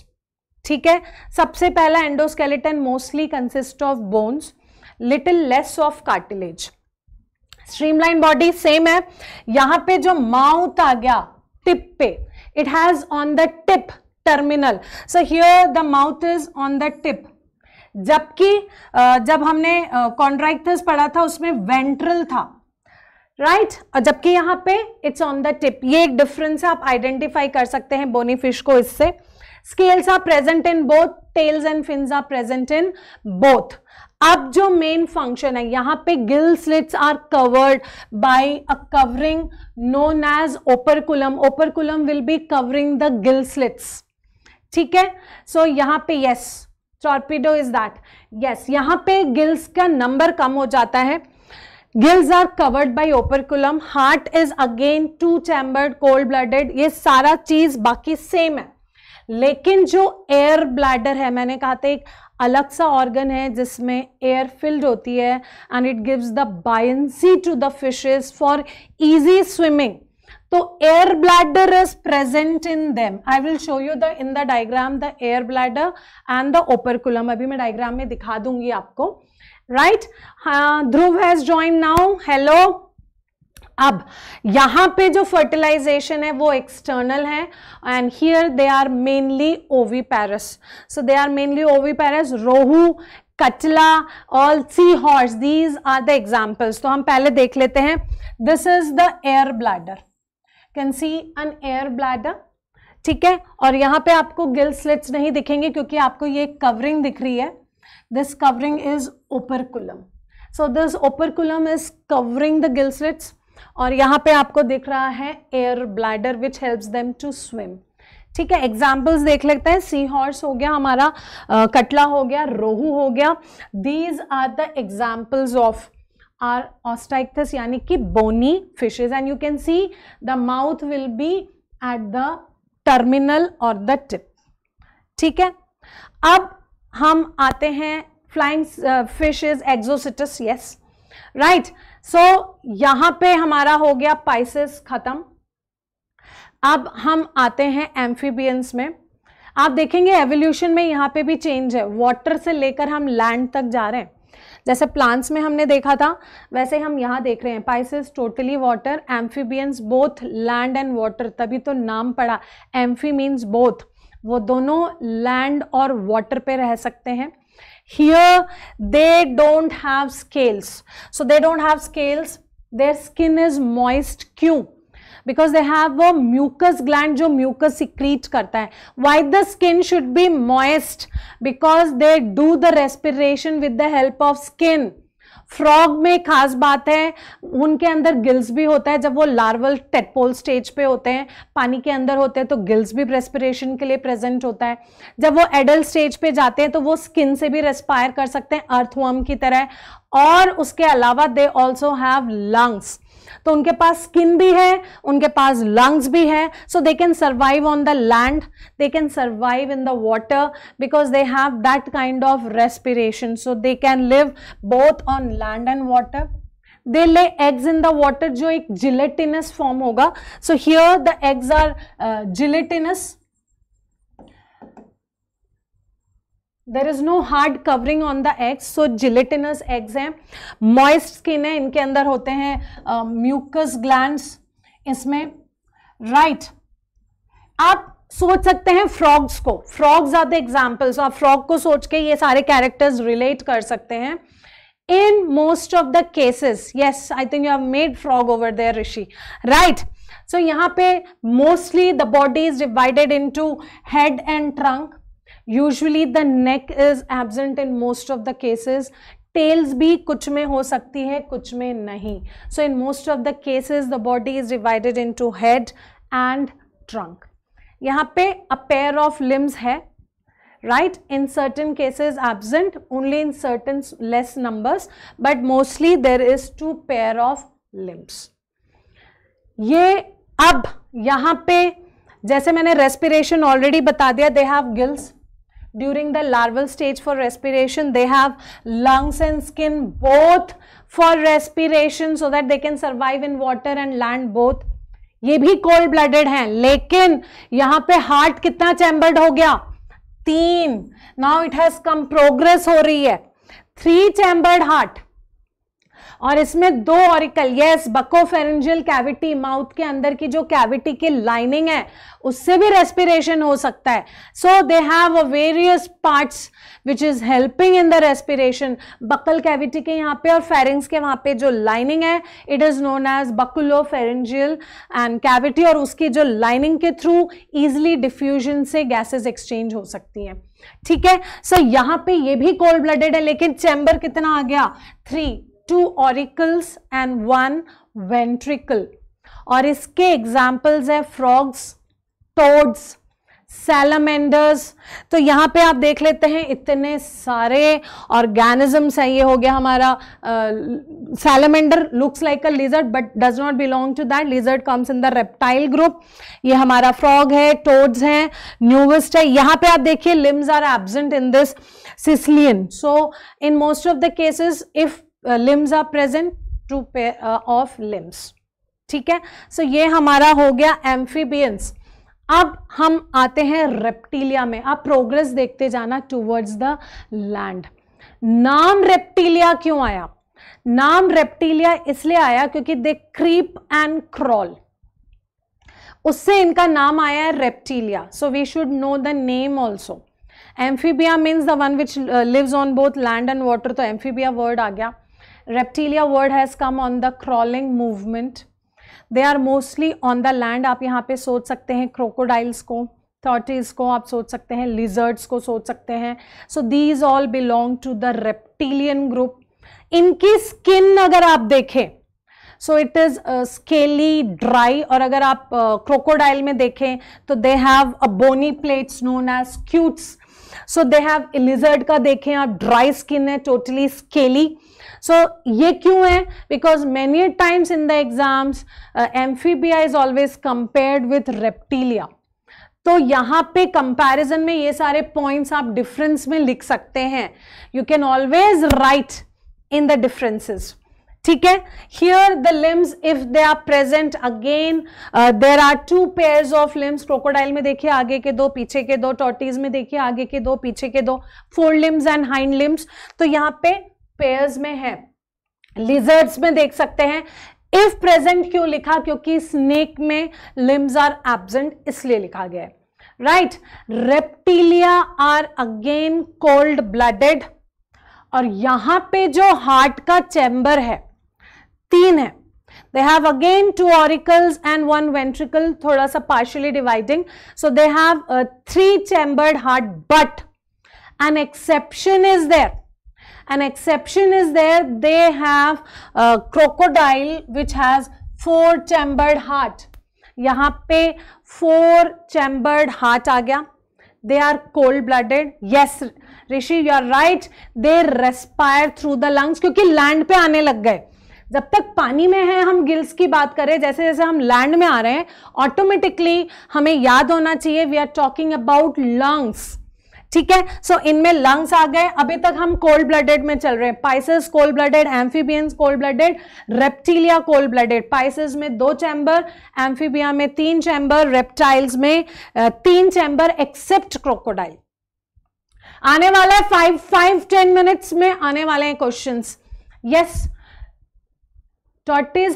ठीक है सबसे पहला endoskeleton mostly consist of bones little less of cartilage streamline body same है यहां पे जो माउथ आ गया टिप पे it has on the tip terminal so here the mouth is on the tip जबकि जब हमने कॉन्ट्रैक्टर्स पढ़ा था उसमें वेंट्रल था राइट right? और जबकि यहां पे इट्स ऑन द टिप ये एक डिफरेंस है आप आइडेंटिफाई कर सकते हैं बोनी फिश को इससे scales are present in both tails and fins are present in both अब जो मेन फंक्शन है यहां पे gill slits are covered by a covering known as operculum operculum will be covering the gill slits ठीक है so so, यहां पे yes torpedo is that yes यहां पे गिल्स का नंबर कम हो जाता है gills are covered by operculum heart is again two chambered cold blooded ये सारा चीज बाकी सेम है लेकिन जो एयर ब्लैडर है मैंने कहा था एक अलग सा ऑर्गन है जिसमें एयर फिल्ड होती है and it gives the buoyancy to the fishes for easy swimming तो air bladder is present in them I will show you the in the diagram the air bladder and the operculum अभी मैं diagram में दिखा दूंगी आपको right right? हाँ, Dhruv has join now hello अब यहां पे जो फर्टिलाइजेशन है वो एक्सटर्नल है and here they are mainly oviparous so they are mainly oviparous rohu catla all sea horse these are the examples तो हम पहले देख लेते हैं this is the air bladder can see an air bladder ठीक है और यहां पे आपको गिल स्लिट्स नहीं दिखेंगे क्योंकि आपको ये कवरिंग दिख रही है this covering is operculum so this operculum is covering the gill slits और यहाँ पे आपको दिख रहा है air bladder which helps them to swim ठीक है एग्जाम्पल्स देख लेते हैं सी हॉर्स हो गया हमारा आ, कटला हो गया रोहू हो गया these are the examples of are osteichthyes यानी कि bony fishes and you can see the mouth will be at the terminal और द टिप ठीक है अब हम आते हैं flying fishes exocoetus yes right so so, यहां पे हमारा हो गया पाइसिस खत्म अब हम आते हैं एम्फीबियंस में आप देखेंगे एवोल्यूशन में यहाँ पे भी चेंज है वाटर से लेकर हम लैंड तक जा रहे हैं जैसे प्लांट्स में हमने देखा था वैसे हम यहां देख रहे हैं Pisces totally water amphibians both land and water तभी तो नाम पड़ा एम्फी मीन्स बोथ वो दोनों लैंड और वाटर पे रह सकते हैं Here they don't have scales. So they don't have scales. Their skin is moist Q, because they have a mucus gland जो mucus secrete करता Why the skin should be moist? Because they do the respiration with the help of skin. Frog में खास बात है उनके अंदर gills भी होता है जब वो लार्वल टेटपोल स्टेज पे होते हैं पानी के अंदर होते हैं तो गिल्स भी रेस्पिरेशन के लिए प्रेजेंट होता है जब वो एडल्ट स्टेज पे जाते हैं तो वो स्किन से भी रेस्पायर कर सकते हैं अर्थवर्म की तरह और उसके अलावा दे ऑल्सो हैव लंग्स तो उनके पास स्किन भी है उनके पास लंग्स भी है so they can survive on the land they can survive in the water because they have that kind of respiration so they can live both on land and water they lay eggs in the water जो एक gelatinous form होगा so here the eggs are gelatinous there is no hard covering on the eggs so gelatinous eggs हैं moist skin है इनके अंदर होते हैं mucus gland इसमें राइट right. आप सोच सकते हैं फ्रॉग्स को फ्रॉग्स आर द एग्जाम्पल्स आप फ्रॉग को सोच के ये सारे कैरेक्टर्स रिलेट कर सकते हैं most of the cases cases I think you have made frog over there there right so यहाँ पे mostly the body is divided into head and trunk usually the neck is absent in most of the cases tails भी कुछ में हो सकती है कुछ में नहीं so in most of the cases the body is divided into head and trunk यहाँ पे अ पेयर ऑफ लिम्स है right in certain cases absent only in certain less numbers but mostly there is two pair of limbs ये अब यहाँ पे जैसे मैंने respiration already बता दिया they have gills during the larval stage for respiration. They have lungs and skin both for respiration so that they can survive in water and land both. ये भी कोल्ड ब्लडेड हैं लेकिन यहाँ पे heart कितना chambered हो गया तीन now it has come progress हो रही है थ्री चैम्बर्ड हार्ट और इसमें दो auricle yes buccopharyngeal cavity mouth के अंदर की जो कैविटी की लाइनिंग है उससे भी रेस्पिरेशन हो सकता है so they have a various parts which is helping in the respiration buccal cavity के यहाँ पे और फेरिंग्स के वहाँ पे जो लाइनिंग है it is known as buccopharyngeal and cavity और उसकी जो लाइनिंग के थ्रू ईजिली डिफ्यूजन से गैसेज एक्सचेंज हो सकती हैं ठीक है सो so, यहाँ पे ये भी कोल्ड ब्लडेड है लेकिन चैम्बर कितना आ गया three two auricles and one ventricle और इसके एग्जाम्पल्स है फ्रॉग्स टोड्स सेलमेंडर्स तो यहाँ पे आप देख लेते हैं इतने सारे ऑर्गेनिजम्स हैं ये हो गया हमारा salamander looks like a lizard but does not belong to that lizard comes in the reptile group ये हमारा फ्रॉग है टोड्स हैं न्यूवेस्ट है यहाँ पे आप देखिए limbs are absent in this caecilian so in most of the cases if limbs are present two pair uh, of limbs ठीक है सो so, ये हमारा हो गया एम्फीबियंस अब हम आते हैं रेप्टिलिया में आप प्रोग्रेस देखते जाना टूवर्ड्स द लैंड नाम रेप्टिलिया क्यों आया नाम रेप्टिलिया इसलिए आया क्योंकि दे क्रीप एंड क्रॉल उससे इनका नाम आया है Reptilia so we should know the name also Amphibia means the one which lives on both land and water तो एम्फीबिया वर्ड आ गया Reptilia word has come on the crawling movement they are mostly on the land आप यहाँ पे सोच सकते हैं crocodiles को थॉटीज को आप सोच सकते हैं लिजर्ड्स को सोच सकते हैं so these all belong to the reptilian group इनकी स्किन अगर आप देखें so it is scaly dry और अगर आप क्रोकोडाइल uh, में देखें तो they have a bony plates known as scutes so they have lizard का देखें आप ड्राई स्किन है टोटली स्केली सो ये क्यों है because many times in the exams Amphibia is always compared with Reptilia तो यहां पे कंपैरिजन में ये सारे पॉइंट्स आप डिफरेंस में लिख सकते हैं you can always write in the differences ठीक है here the limbs if they are present again there are two pair of limbs crocodile में देखिए आगे के दो पीछे के दो टॉटीज में देखिए आगे के दो पीछे के दो fore limbs and hind limbs तो यहाँ पे पेयर्स में है लिजर्ड्स में देख सकते हैं इफ प्रेजेंट क्यों लिखा क्योंकि स्नेक में लिम्स आर एबजेंट इसलिए लिखा गया है right Reptilia are again cold blooded और यहां पे जो हार्ट का चैम्बर है तीन है they have again two auricles and one ventricle थोड़ा सा partially dividing so they have three chambered heart but an exception is there An exception is there, they have a crocodile which has four chambered heart. yahan pe four chambered heart aa gaya they are cold blooded yes rishi you are right they respire through the lungs kyunki land pe aane lag gaye जब तक पानी में है हम gills की बात करें जैसे जैसे हम लैंड में आ रहे हैं ऑटोमेटिकली हमें याद होना चाहिए we are talking about lungs ठीक है सो इनमें लंग्स आ गए अभी तक हम कोल्ड ब्लडेड में चल रहे हैं Pisces cold blooded amphibians cold blooded Reptilia cold blooded Pisces में दो चैम्बर एम्फीबिया में तीन चैम्बर रेप्टाइल्स में तीन चैम्बर एक्सेप्ट क्रोकोडाइल आने वाला है फाइव फाइव टेन मिनट्स में आने वाले हैं question yes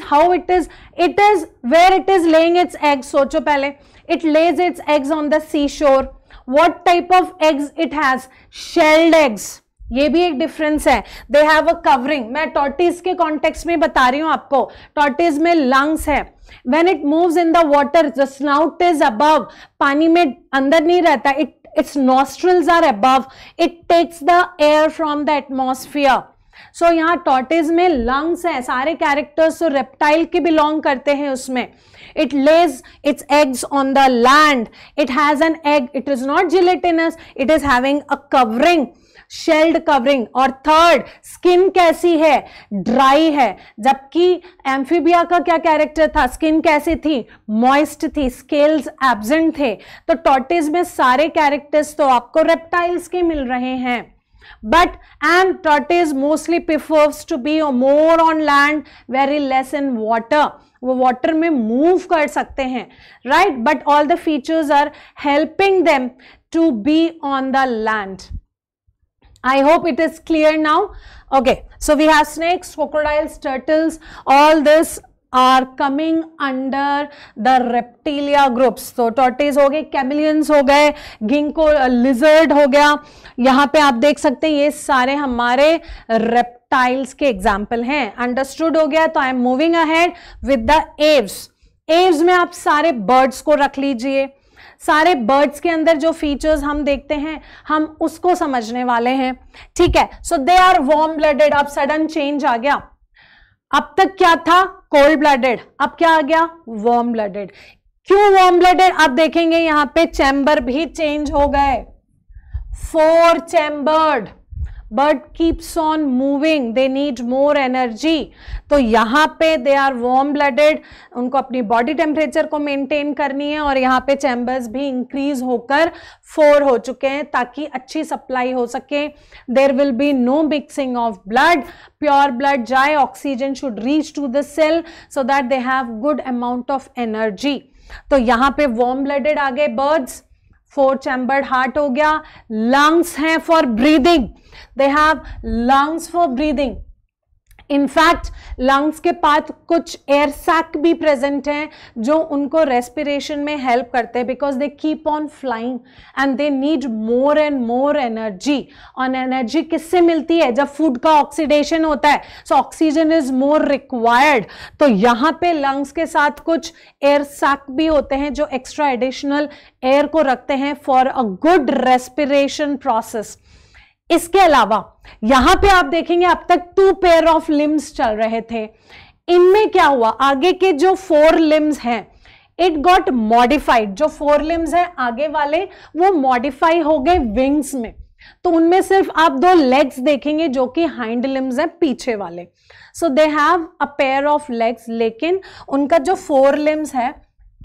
how it is it is where it is laying its eggs सोचो पहले it lays its eggs on the sea shore what type of eggs it has shelled eggs ये भी एक difference है दे हैव अ कवरिंग मैं टॉर्टिस के context में बता रही हूं आपको टॉर्टिस में लंग्स है when it moves in the water the snout is above पानी में अंदर नहीं रहता it its nostrils are above it takes the air from the atmosphere so so, यहाँ टॉटेज में लंग्स है सारे कैरेक्टर्स रेप्टाइल तो के बिलोंग करते हैं उसमें It lays its eggs on the land. It has an egg. It is not gelatinous. It is having a covering. Shelled covering और थर्ड स्किन कैसी है ड्राई है जबकि एम्फीबिया का क्या कैरेक्टर था स्किन कैसी थी मॉइस्ट थी स्केल्स एबजेंट थे तो टॉर्टिस में सारे कैरेक्टर्स तो आपको रेप्टाइल्स के मिल रहे हैं But and tortoise mostly prefers to be more on land, very less in water. Water may move move कर सकते हैं right but all the features are helping them to be on the land I hope it is clear now. Okay, so we have snakes, crocodiles, turtles, all this are coming under the Reptilia groups तो tortoise हो गए chameleons हो गए ginkgo lizard uh, हो गया यहाँ पे आप देख सकते हैं ये सारे हमारे रेप्टाइल्स के एग्जाम्पल हैं अंडरस्टूड हो गया तो I am moving ahead with the Aves Aves में आप सारे बर्ड्स को रख लीजिए सारे बर्ड्स के अंदर जो फीचर्स हम देखते हैं हम उसको समझने वाले हैं ठीक है so they are warm blooded अब सडन चेंज आ गया अब तक क्या था कोल्ड ब्लडेड अब क्या आ गया वॉर्म ब्लडेड क्यों वार्म ब्लडेड आप देखेंगे यहां पे चैम्बर भी चेंज हो गए four chambered bird keeps on moving they need more energy तो यहाँ पे दे आर वॉर्म ब्लडेड उनको अपनी बॉडी टेम्परेचर को मेंटेन करनी है और यहाँ पे चैम्बर्स भी इंक्रीज होकर फोर हो चुके हैं ताकि अच्छी सप्लाई हो सके there will be no mixing of blood pure blood जाए oxygen should reach to the cell so that they have good amount of energy तो यहाँ पे वॉर्म ब्लडेड आ गए बर्ड्स फोर चैम्बर्ड हार्ट हो गया लंग्स हैं for breathing they have lungs for breathing in fact lungs के पास कुछ एयर सैक भी प्रेजेंट हैं जो उनको रेस्पिरेशन में हेल्प करते हैं because they keep on flying and they need more and more energy और एनर्जी किससे मिलती है जब फूड का ऑक्सीडेशन होता है so oxygen is more required तो यहाँ पे लंग्स के साथ कुछ एयर सैक भी होते हैं जो एक्स्ट्रा एडिशनल एयर को रखते हैं for a good respiration process इसके अलावा यहां पे आप देखेंगे अब तक टू पेयर ऑफ लिम्स चल रहे थे इनमें क्या हुआ आगे के जो फोर लिम्स हैं इट गॉट मॉडिफाइड जो फोर लिम्स हैं आगे वाले वो मॉडिफाई हो गए विंग्स में तो उनमें सिर्फ आप दो लेग्स देखेंगे जो कि हाइंड लिम्स हैं पीछे वाले so they have a pair of legs लेकिन उनका जो फोर लिम्स है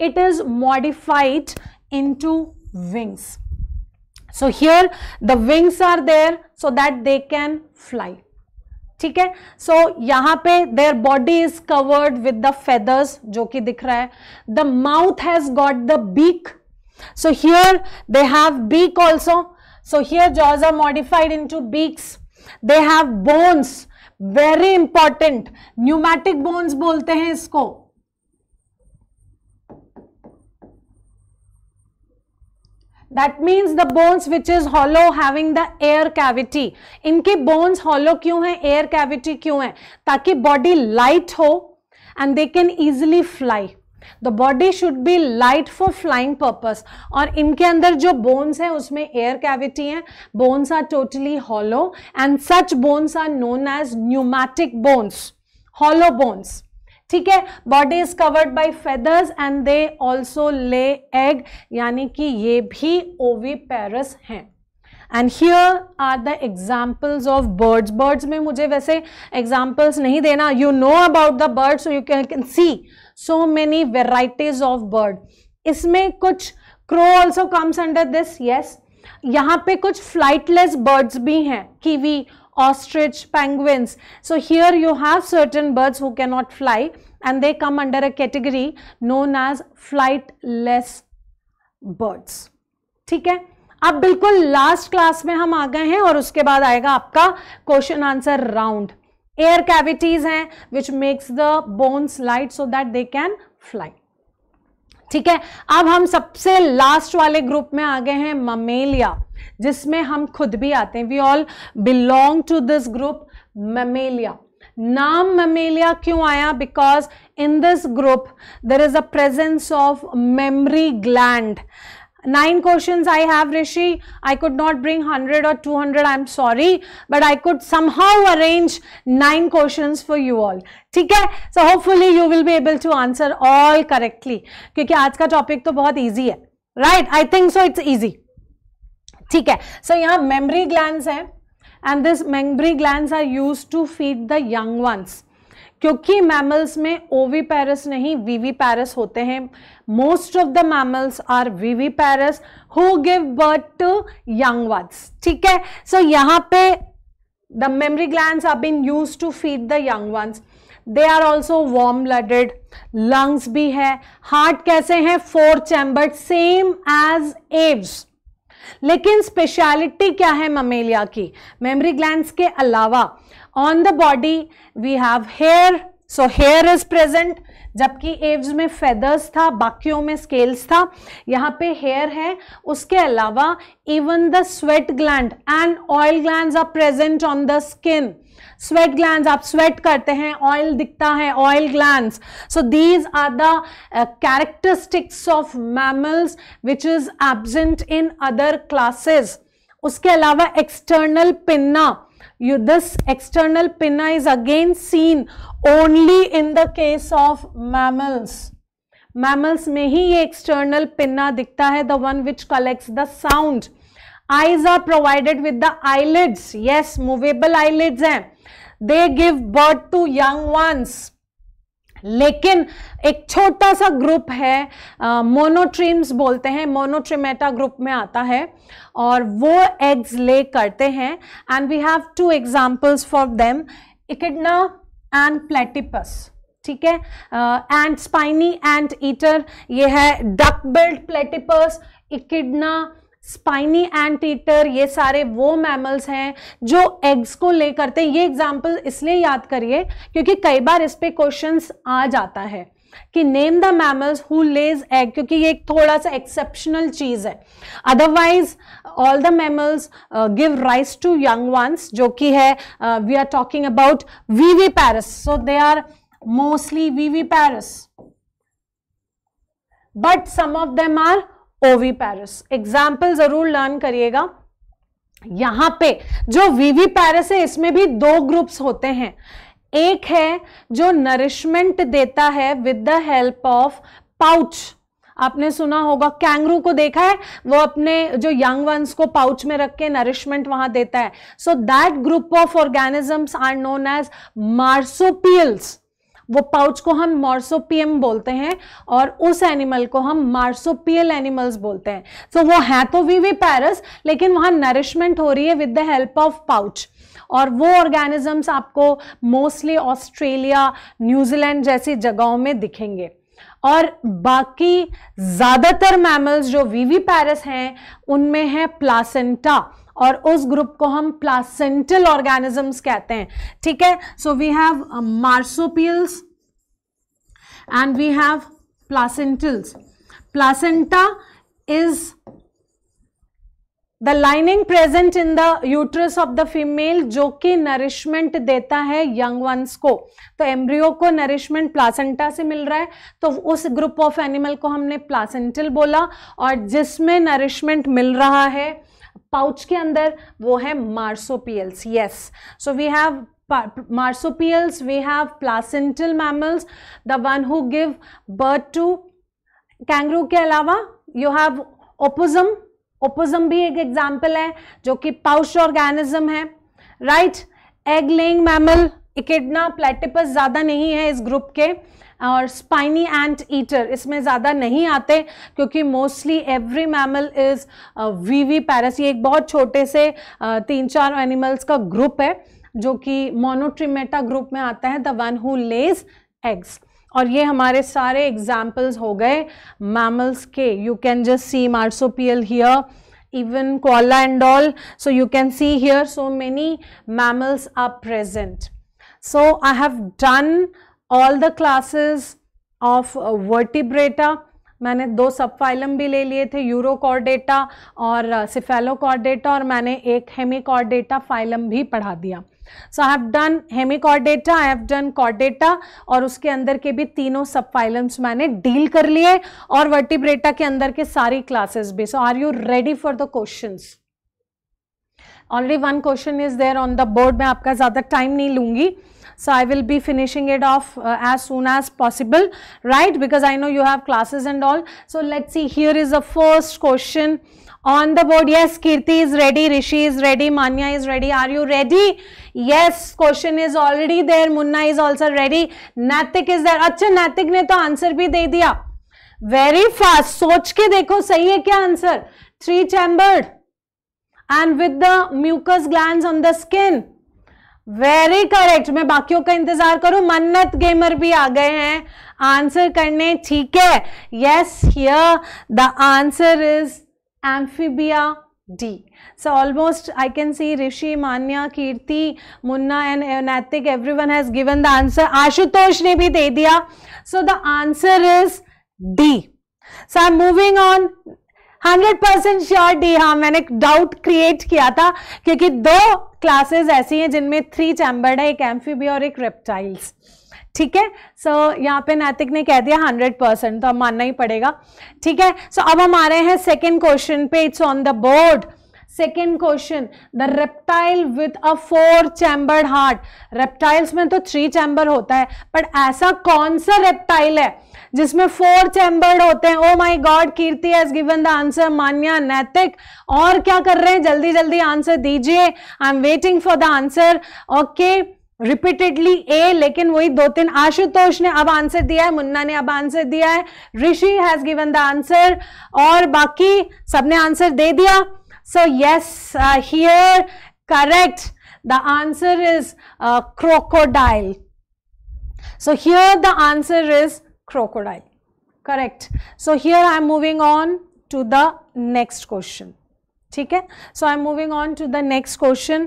it is modified to wings so here the wings are there so that they can fly ठीक है सो यहां पे their body is covered with the feathers जो कि दिख रहा है the mouth has got the beak so here they have beak also so here jaws are modified into beaks they have bones very important pneumatic bones बोलते हैं इसको that means the bones which is hollow having the air cavity इनके bones hollow क्यों है air cavity क्यों है ताकि body light हो and they can easily fly the body should be light for flying purpose और इनके अंदर जो बोन्स हैं उसमें एयर कैविटी है bones are totally hollow and such bones are known as pneumatic bones hollow bones ठीक है body is covered by feathers and they also lay egg यानी कि ये भी ओवी पैरस हैं and here are the examples of birds birds में मुझे वैसे एग्जाम्पल्स नहीं देना you know about the bird so you can see so many varieties of bird इसमें कुछ crow also comes under this yes यहाँ पे कुछ फ्लाइटलेस बर्ड्स भी हैं kiwi ostrich, penguins. So here you have certain birds who cannot fly and they come under a category known as flightless birds. theek hai ab bilkul last class mein hum aa gaye hain aur uske baad aayega aapka question answer round air cavities hain which makes the bones light so that they can fly ठीक है अब हम सबसे last वाले group में आ गए हैं Mammalia जिसमें हम खुद भी आते हैं we all belong to this group Mammalia नाम ममेलिया क्यों आया because in this group there is a presence of mammary gland nine questions I have Rishi. I could not bring 100 or 200. I'm sorry. But I could somehow arrange nine questions for you all. ठीक है so hopefully you will be able to answer all correctly क्योंकि आज का topic तो बहुत easy है right I think so it's easy ठीक है so यहाँ memory glands हैं and this memory glands are used to feed the young ones क्योंकि मैमल्स में ओवी पैरस नहीं वीवी पैरस होते हैं most of the mammals are viviparous who give birth to young ones ठीक है so so, यहां पे the mammary gland are been use to feed the young ones they are also warm blooded lungs भी है heart कैसे हैं four chamber same as aves लेकिन speciality क्या है ममेलिया की मेमरी ग्लैंड के अलावा on the body we have hair so hair is present जबकि एव्स में फेदर्स था बाकियों में स्केल्स था यहाँ पे हेयर है उसके अलावा even the sweat gland and oil gland are present on the skin sweat gland आप स्वेट करते हैं ऑयल दिखता है oil gland so these are the characteristics of mammals which is absent in other classes उसके अलावा external pinna you this external pinna is again seen only in the case of mammals mammals mein hi ye external pinna dikhta hai the one which collects the sound eyes are provided with the eyelids yes movable eyelids hain they give birth to young ones लेकिन एक छोटा सा group है monotremes बोलते हैं मोनोट्रीमेटा group में आता है और वो एग्स ले करते हैं and we have two examples for them echidna and platypus ठीक है एंड स्पाइनी एंड ईटर ये है duck billed platypus echidna spiny anteater ये सारे वो मैमल्स हैं जो एग्स को ले करते हैं ये एग्जाम्पल इसलिए याद करिए क्योंकि कई बार इस पर क्वेश्चन आ जाता है कि name the mammals who lays egg क्योंकि ये एक थोड़ा सा एक्सेप्शनल चीज है otherwise all the mammals give rise to young ones जो कि है we are talking about viviparous so they are mostly viviparous but some of them are oviparous example जरूर लर्न करिएगा यहां पे जो वीवी पैरिस है इसमें भी दो ग्रुप्स होते हैं एक है जो नरिशमेंट देता है with the help of pouch आपने सुना होगा कैंगरू को देखा है वो अपने जो यंग वंस को पाउच में रख के नरिशमेंट वहां देता है so that group of organisms are known as marsupials वो पाउच को हम मार्सोपियम बोलते हैं और उस एनिमल को हम मार्सोपियल एनिमल्स बोलते हैं सो so, वो है तो वीवी पैरस लेकिन वहाँ नरिशमेंट हो रही है with the help of pouch और वो ऑर्गेनिजम्स आपको मोस्टली ऑस्ट्रेलिया न्यूजीलैंड जैसी जगहों में दिखेंगे और बाकी ज़्यादातर मैमल्स जो वीवी पैरस हैं उनमें है प्लासेंटा और उस ग्रुप को हम प्लासेंटल ऑर्गेनिजम्स कहते हैं ठीक है so we have marsupials and we have placentals placenta is the lining present in the uterus of the female जो कि नरिशमेंट देता है यंग वंस को तो एम्ब्रियो को नरिशमेंट प्लासेंटा से मिल रहा है तो उस ग्रुप ऑफ एनिमल को हमने प्लासेंटल बोला और जिसमें नरिशमेंट मिल रहा है पाउच के अंदर वो है marsupials yes so we have marsupials we have placental mammals the one who give birth to kangaroo के अलावा यू हैव ओपोजम ओपोजम भी एक एग्जाम्पल है जो कि पाउच ऑर्गेनिज्म है right egg laying mammal echidna platypus ज़्यादा नहीं है इस ग्रुप के और स्पाइनी एंड ईटर इसमें ज़्यादा नहीं आते क्योंकि mostly every mammal is viviparous ये एक बहुत छोटे से तीन चार एनिमल्स का ग्रुप है जो कि मोनोट्रीमेटा ग्रुप में आता है the one who lays eggs और ये हमारे सारे एग्जाम्पल्स हो गए मैमल्स के you can just see marsupial here even koala and all so you can see here so many mammals are present so I have done all the classes of vertebrata मैंने दो सब phylum भी ले लिए थे urochordata और cephalochordata uh, और मैंने एक हेमिकॉर्डेटा फाइलम भी पढ़ा दिया so I have done hemichordata I have done chordata और उसके अंदर के भी तीनों सब फाइलम्स मैंने डील कर लिए और वर्टिब्रेटा के अंदर के सारी क्लासेस भी so are you ready for the questions already one question is there on the board मैं आपका ज़्यादा टाइम नहीं लूंगी So I will be finishing it off uh, as soon as possible, right? Because I know you have classes and all. So let's see, here is the first question on the board. Yes, Kirti is ready, Rishi is ready, Manya is ready. Are you ready? Yes, question is already there. Munna is also ready. Natik is there. acha natik ne to answer bhi de diya very fast soch ke dekho sahi hai kya answer three chambered and with the mucus glands on the skin very correct मैं बाकियों का इंतजार करूं मन्नत gamer भी आ गए हैं आंसर करने ठीक है yes here the answer is amphibia D so almost I can see Rishi Manya Kirti Munna and Naitik everyone has given the answer Ashutosh ने भी दे दिया so the answer is D so I am moving on 100% percent sure D हाँ मैंने doubt create किया था क्योंकि दो क्लासेस ऐसी हैं जिनमें थ्री चैम्बर्ड है एक एम्फीबी और एक रेप्टाइल्स ठीक है सो so, यहाँ पे नैतिक ने कह दिया हंड्रेड परसेंट तो अब मानना ही पड़ेगा ठीक है सो so, अब हम आ रहे हैं सेकेंड क्वेश्चन पे it's on the board second question the reptile with a four chambered heart reptiles में तो थ्री चैम्बर होता है बट ऐसा कौन सा रेप्टाइल है जिसमें फोर चैम्बर्ड होते हैं oh my god Kirti has given the answer Manya Naitik और क्या कर रहे हैं जल्दी जल्दी आंसर दीजिए I am waiting for the answer okay repeatedly A लेकिन वही दो तीन आशुतोष ने अब आंसर दिया है मुन्ना ने अब आंसर दिया है Rishi has given the answer और बाकी सबने आंसर दे दिया so yes here correct the answer is crocodile so here the answer is crocodile. Correct. So here I am moving on to the next question. theek hai so i am moving on to the next question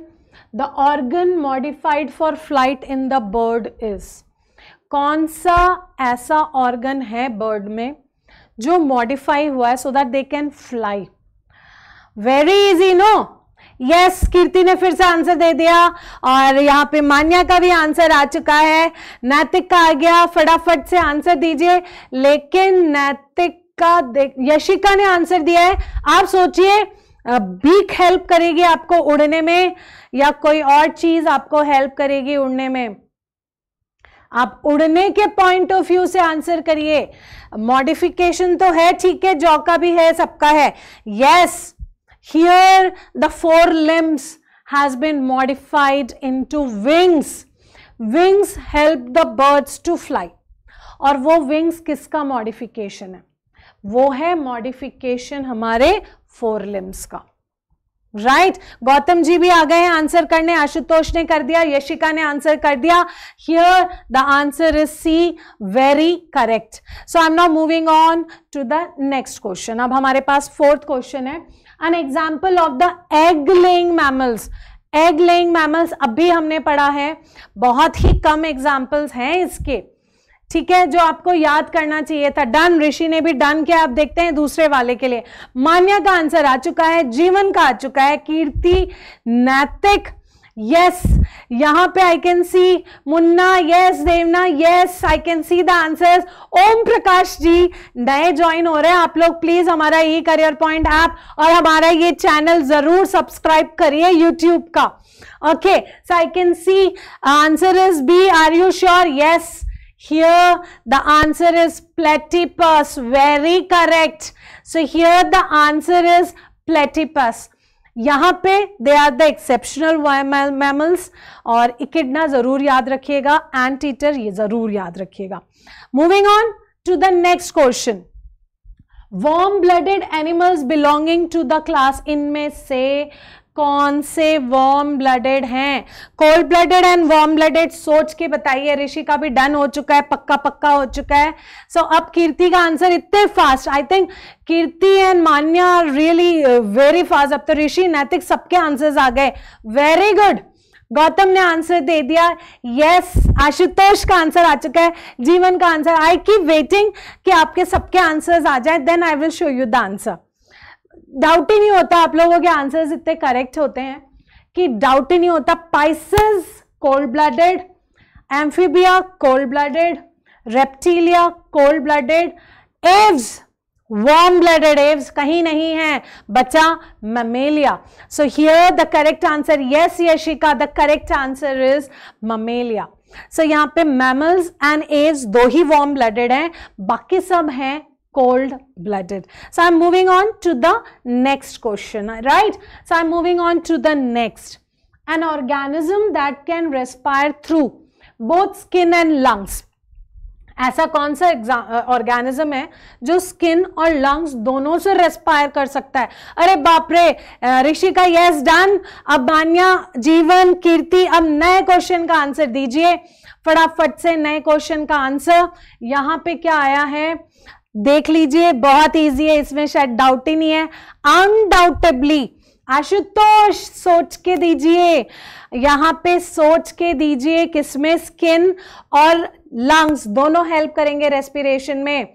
the organ modified for flight in the bird is कौन सा ऐसा organ है bird में जो modify हुआ है so that they can fly very easy no yes Kirti ने फिर से आंसर दे दिया और यहाँ पे मान्या का भी आंसर आ चुका है नैतिक का आ गया फटाफट से आंसर दीजिए लेकिन नैतिक का यशिका ने आंसर दिया है आप सोचिए बीक हेल्प करेगी आपको उड़ने में या कोई और चीज आपको हेल्प करेगी उड़ने में आप उड़ने के पॉइंट ऑफ व्यू से आंसर करिए मॉडिफिकेशन तो है ठीक है जॉ का भी है सबका है yes yes, Here the four limbs has been modified into wings. Wings help the birds to fly. और वो wings किसका modification है वो है modification हमारे four limbs का राइट right. गौतम जी भी आ गए हैं आंसर करने आशुतोष ने कर दिया यशिका ने आंसर कर दिया here the answer is C very correct so I am now moving on to the next question अब हमारे पास फोर्थ क्वेश्चन है an example of the egg laying mammals egg laying mammals अभी हमने पढ़ा है बहुत ही कम एग्जाम्पल्स हैं इसके ठीक है जो आपको याद करना चाहिए था डन ऋषि ने भी डन किया आप देखते हैं दूसरे वाले के लिए मान्या का आंसर आ चुका है जीवन का आ चुका है कीर्ति नैतिक यस यहां पे I can see Munna yes Devna yes I can see the answers Om Prakash ji नए ज्वाइन हो रहे हैं आप लोग प्लीज हमारा ई करियर पॉइंट ऐप और हमारा ये चैनल जरूर सब्सक्राइब करिए यूट्यूब का okay so I can see answer is B are you sure yes here the answer is platypus very correct so here the answer is platypus यहाँ पे they are the exceptional mammals और echidna जरूर याद रखिएगा anteater ये जरूर याद रखिएगा moving on to the next question warm blooded animals belonging to the class इनमें से कौन से वार्म ब्लडेड हैं cold blooded and warm blooded सोच के बताइए ऋषि का भी डन हो चुका है पक्का पक्का हो चुका है सो so, अब कीर्ति का आंसर इतने fast I think Kirti and Manya really very fast अब तो ऋषि नैतिक सबके आंसर्स आ गए वेरी गुड गौतम ने आंसर दे दिया यस आशुतोष का आंसर आ चुका है जीवन का आंसर आई कीप वेटिंग कि आपके सबके आंसर्स आ जाए then I will show you the answer doubt ही नहीं होता आप लोगों के आंसर्स इतने करेक्ट होते हैं कि डाउट ही नहीं होता pisces cold blooded amphibia cold blooded Reptilia cold blooded aves warm blooded aves कहीं नहीं है बचा mammalia so here the correct answer yes Yashika the correct answer is mammalia सो यहां पे मैमल्स एंड एव्स दो ही वार्म ब्लडेड हैं बाकी सब हैं cold blooded so i'm moving on to the next question right so i'm moving on to the next an organism that can respire through both skin and lungs ऐसा कौन सा organism है जो skin और लंग्स दोनों से respire कर सकता है अरे बाप रे ऋषि का यस डन अब मान्या जीवन कीर्ति अब नए क्वेश्चन का आंसर दीजिए फटाफट से नए क्वेश्चन का आंसर यहाँ पे क्या आया है देख लीजिए बहुत इजी है इसमें शायद डाउट ही नहीं है अनडाउटेबली आशुतोष सोच के दीजिए यहां पे सोच के दीजिए किसमें स्किन और लंग्स दोनों हेल्प करेंगे रेस्पिरेशन में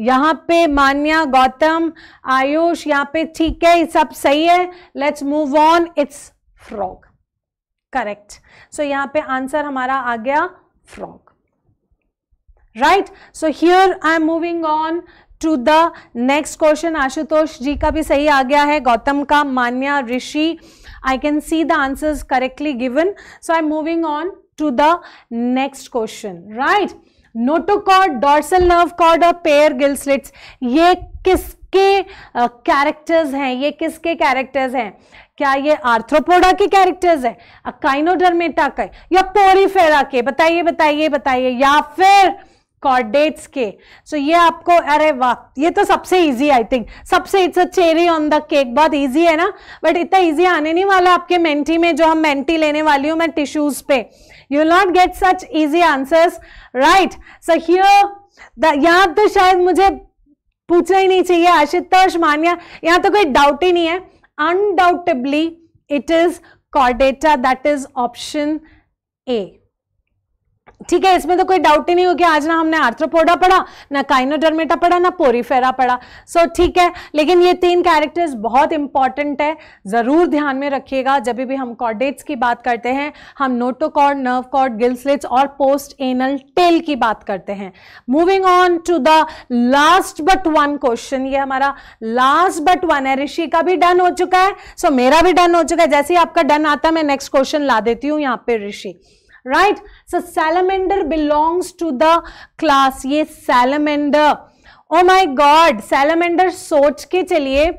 यहां पे मान्या गौतम आयुष यहां पे ठीक है सब सही है let's move on it's frog correct so यहां पे आंसर हमारा आ गया frog right so here I am moving on to the next question Ashutosh ji का भी सही आ गया है गौतम का Manya Rishi I can see the answer correctly given so I am moving on to the next question right notochord dorsal nerve cord और pair gill slits ये किसके कैरेक्टर्स uh, हैं ये किसके कैरेक्टर्स हैं क्या ये आर्थ्रोपोडा के कैरेक्टर्स है काइनोडर्मेटा के या पोरीफेरा के बताइए बताइए बताइए या फिर कॉर्डेट्स के सो so, ये आपको अरे वाह ये तो सबसे इजी आई थिंक सबसे it's a cherry on the cake बहुत इजी है ना बट इतना इजी आने नहीं वाला आपके मेंटी में जो हम मेंटी लेने वाली हूँ मैं टिश्यूज पे you not get such easy answers right so here the यहाँ तो शायद मुझे पूछना ही नहीं चाहिए आशितोष मानिया यहाँ तो कोई डाउट ही नहीं है undoubtably it is chordata that is option A ठीक है इसमें तो कोई डाउट ही नहीं हो आज ना हमने आर्थ्रोपोडा पढ़ा ना काइनोडर्मेटा पढ़ा ना पोरीफेरा पढ़ा सो so, ठीक है लेकिन ये तीन कैरेक्टर्स बहुत इंपॉर्टेंट है ज़रूर ध्यान में रखिएगा जब भी हम कॉर्डेट्स की बात करते हैं हम नोटोकॉर्ड नर्व कॉर्ड गिल्सलेट्स और पोस्ट एनल टेल की बात करते हैं moving on to the last but one question ये हमारा लास्ट बट वन है ऋषि का भी डन हो चुका है सो so, मेरा भी डन हो चुका है जैसे ही आपका डन आता है मैं नेक्स्ट क्वेश्चन ला देती हूँ यहाँ पे Rishi right right? So salamander belongs to the class ये salamander oh my god salamander सोच के चलिए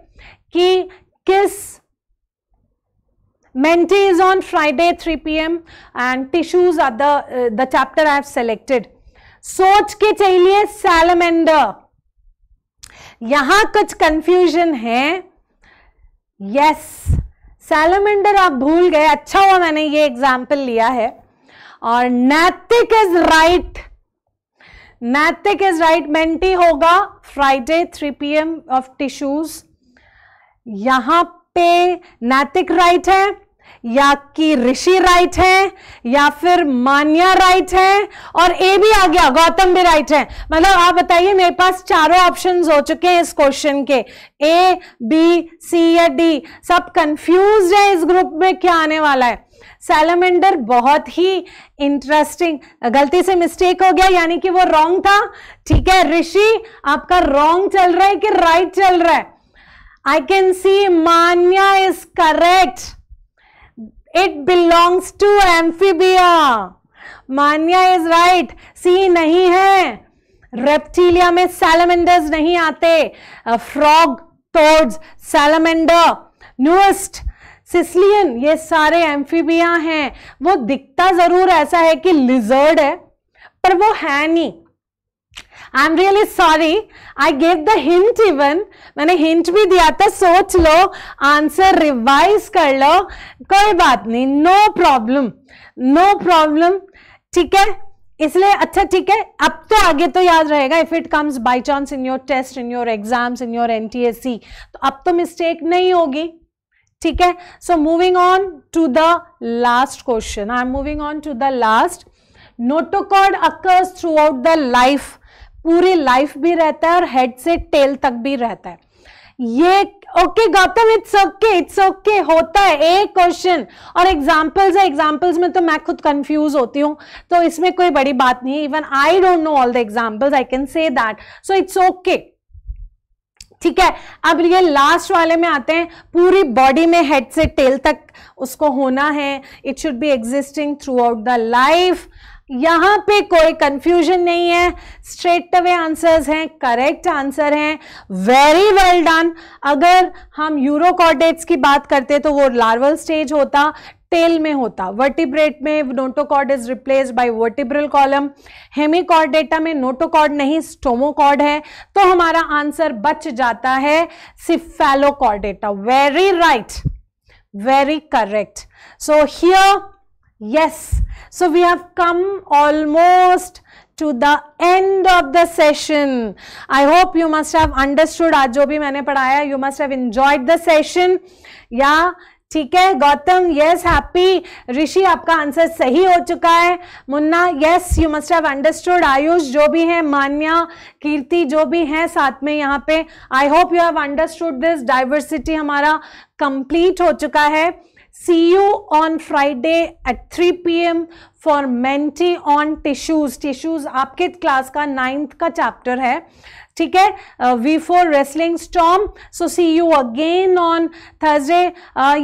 कि किस Menti is on Friday 3 PM and tissues are the the chapter I have selected सोच के चलिए सैलमेंडर यहां कुछ कंफ्यूजन है यस सैलमेंडर आप भूल गए अच्छा हुआ मैंने ये एग्जाम्पल लिया है और Naitik is right Naitik is right Menti होगा Friday three P M of tissues यहां पे नैतिक राइट है या कि ऋषि राइट है या फिर मान्या राइट है और ए भी आ गया गौतम भी राइट है मतलब आप बताइए मेरे पास चारों ऑप्शंस हो चुके हैं इस क्वेश्चन के ए बी सी या डी सब कंफ्यूज है इस ग्रुप में क्या आने वाला है सैलमेंडर बहुत ही इंटरेस्टिंग गलती से मिस्टेक हो गया यानी कि वो रॉन्ग था ठीक है ऋषि आपका रॉन्ग चल रहा है कि राइट right चल रहा है I can see Manya is correct it belongs to amphibia Manya is right C नहीं है रेप्टीलिया में सैलमेंडर्स नहीं आते फ्रॉग टोड्स सैलमेंडर न्यूएस्ट सिसलियन ये सारे एम्फीबिया हैं वो दिखता ज़रूर ऐसा है कि लिजर्ड है पर वो है नहीं I am really sorry I gave the hint even मैंने हिंट भी दिया था सोच लो आंसर रिवाइज कर लो कोई बात नहीं नो प्रॉब्लम नो प्रॉब्लम ठीक है इसलिए अच्छा ठीक है अब तो आगे तो याद रहेगा if it comes by chance in your test in your exams in your C तो अब तो मिस्टेक नहीं होगी ठीक है so moving on to the last question I am moving on to the last notochord occurs throughout the life पूरी life भी रहता है और हेड से टेल तक भी रहता है ये okay Gautam it's okay it's okay होता है एक क्वेश्चन और एग्जांपल्स है एग्जांपल्स में तो मैं खुद कंफ्यूज होती हूँ तो इसमें कोई बड़ी बात नहीं है even I don't know all the examples I can say that so it's okay ठीक है अब ये लास्ट वाले में आते हैं पूरी बॉडी में हेड से टेल तक उसको होना है it should be existing throughout the life यहां पे कोई कंफ्यूजन नहीं है स्ट्रेट अवे आंसर्स हैं करेक्ट आंसर हैं वेरी वेल डन अगर हम यूरोकॉर्डेट्स की बात करते तो वो लार्वल स्टेज होता टेल में होता वर्टिब्रेट में notochord is replace by vertebral column hemichordata में नोटोकॉर्ड नहीं स्टोमोकॉर्ड है तो हमारा आंसर बच जाता है cephalochordata very right very correct so here yes so we have come almost to the end of the session I hope you must have understood आज जो भी मैंने पढ़ाया you must have enjoyed the session या ठीक है Gautam yes happy ऋषि आपका answer सही हो चुका है Munna yes you must have understood Ayush जो भी है मान्या कीर्ति जो भी है साथ में यहाँ पे I hope you have understood this diversity हमारा कंप्लीट हो चुका है see you on Friday at three P M for mentee on tissues tissues आपके क्लास का नाइन्थ का चैप्टर है ठीक है we for wrestling storm so see you again on Thursday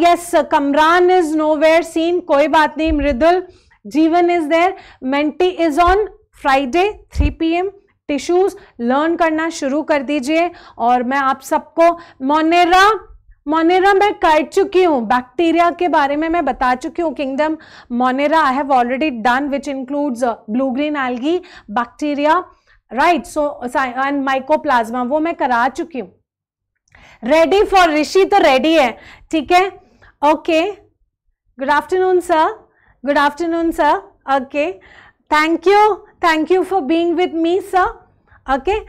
yes Kamran is nowhere seen कोई बात नहीं Mridul Jeevan is there mentee is on Friday 3 PM tissues learn करना शुरू कर दीजिए और मैं आप सबको मोनेरा मोनेरा मैं कर चुकी हूँ बैक्टीरिया के बारे में मैं बता चुकी हूँ kingdom monera I have already done which includes blue green algae bacteria right so and mycoplasma वो मैं करा चुकी हूं रेडी फॉर ऋषि तो रेडी है ठीक है okay good afternoon sir good afternoon sir okay thank you thank you for being with me sir okay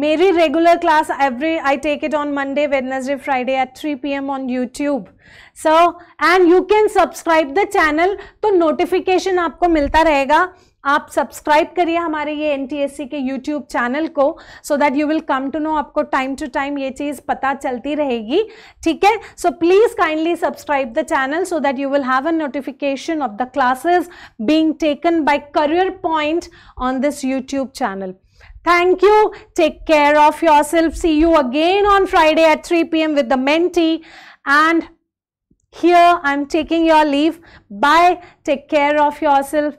मेरी regular class every I take it on Monday Wednesday Friday at three P M on YouTube so and you can subscribe the channel तो notification आपको मिलता रहेगा आप subscribe करिए हमारे ये N के यूट्यूब चैनल को so that you will come to know आपको टाइम टू टाइम ये चीज़ पता चलती रहेगी ठीक है so please kindly subscribe the channel so that you will have a notification of the classes being taken by Career Point on this YouTube channel thank you take care of your see you again on Friday at three P with the mentee. And here I'm taking your leave. Bye. Take care of yourself.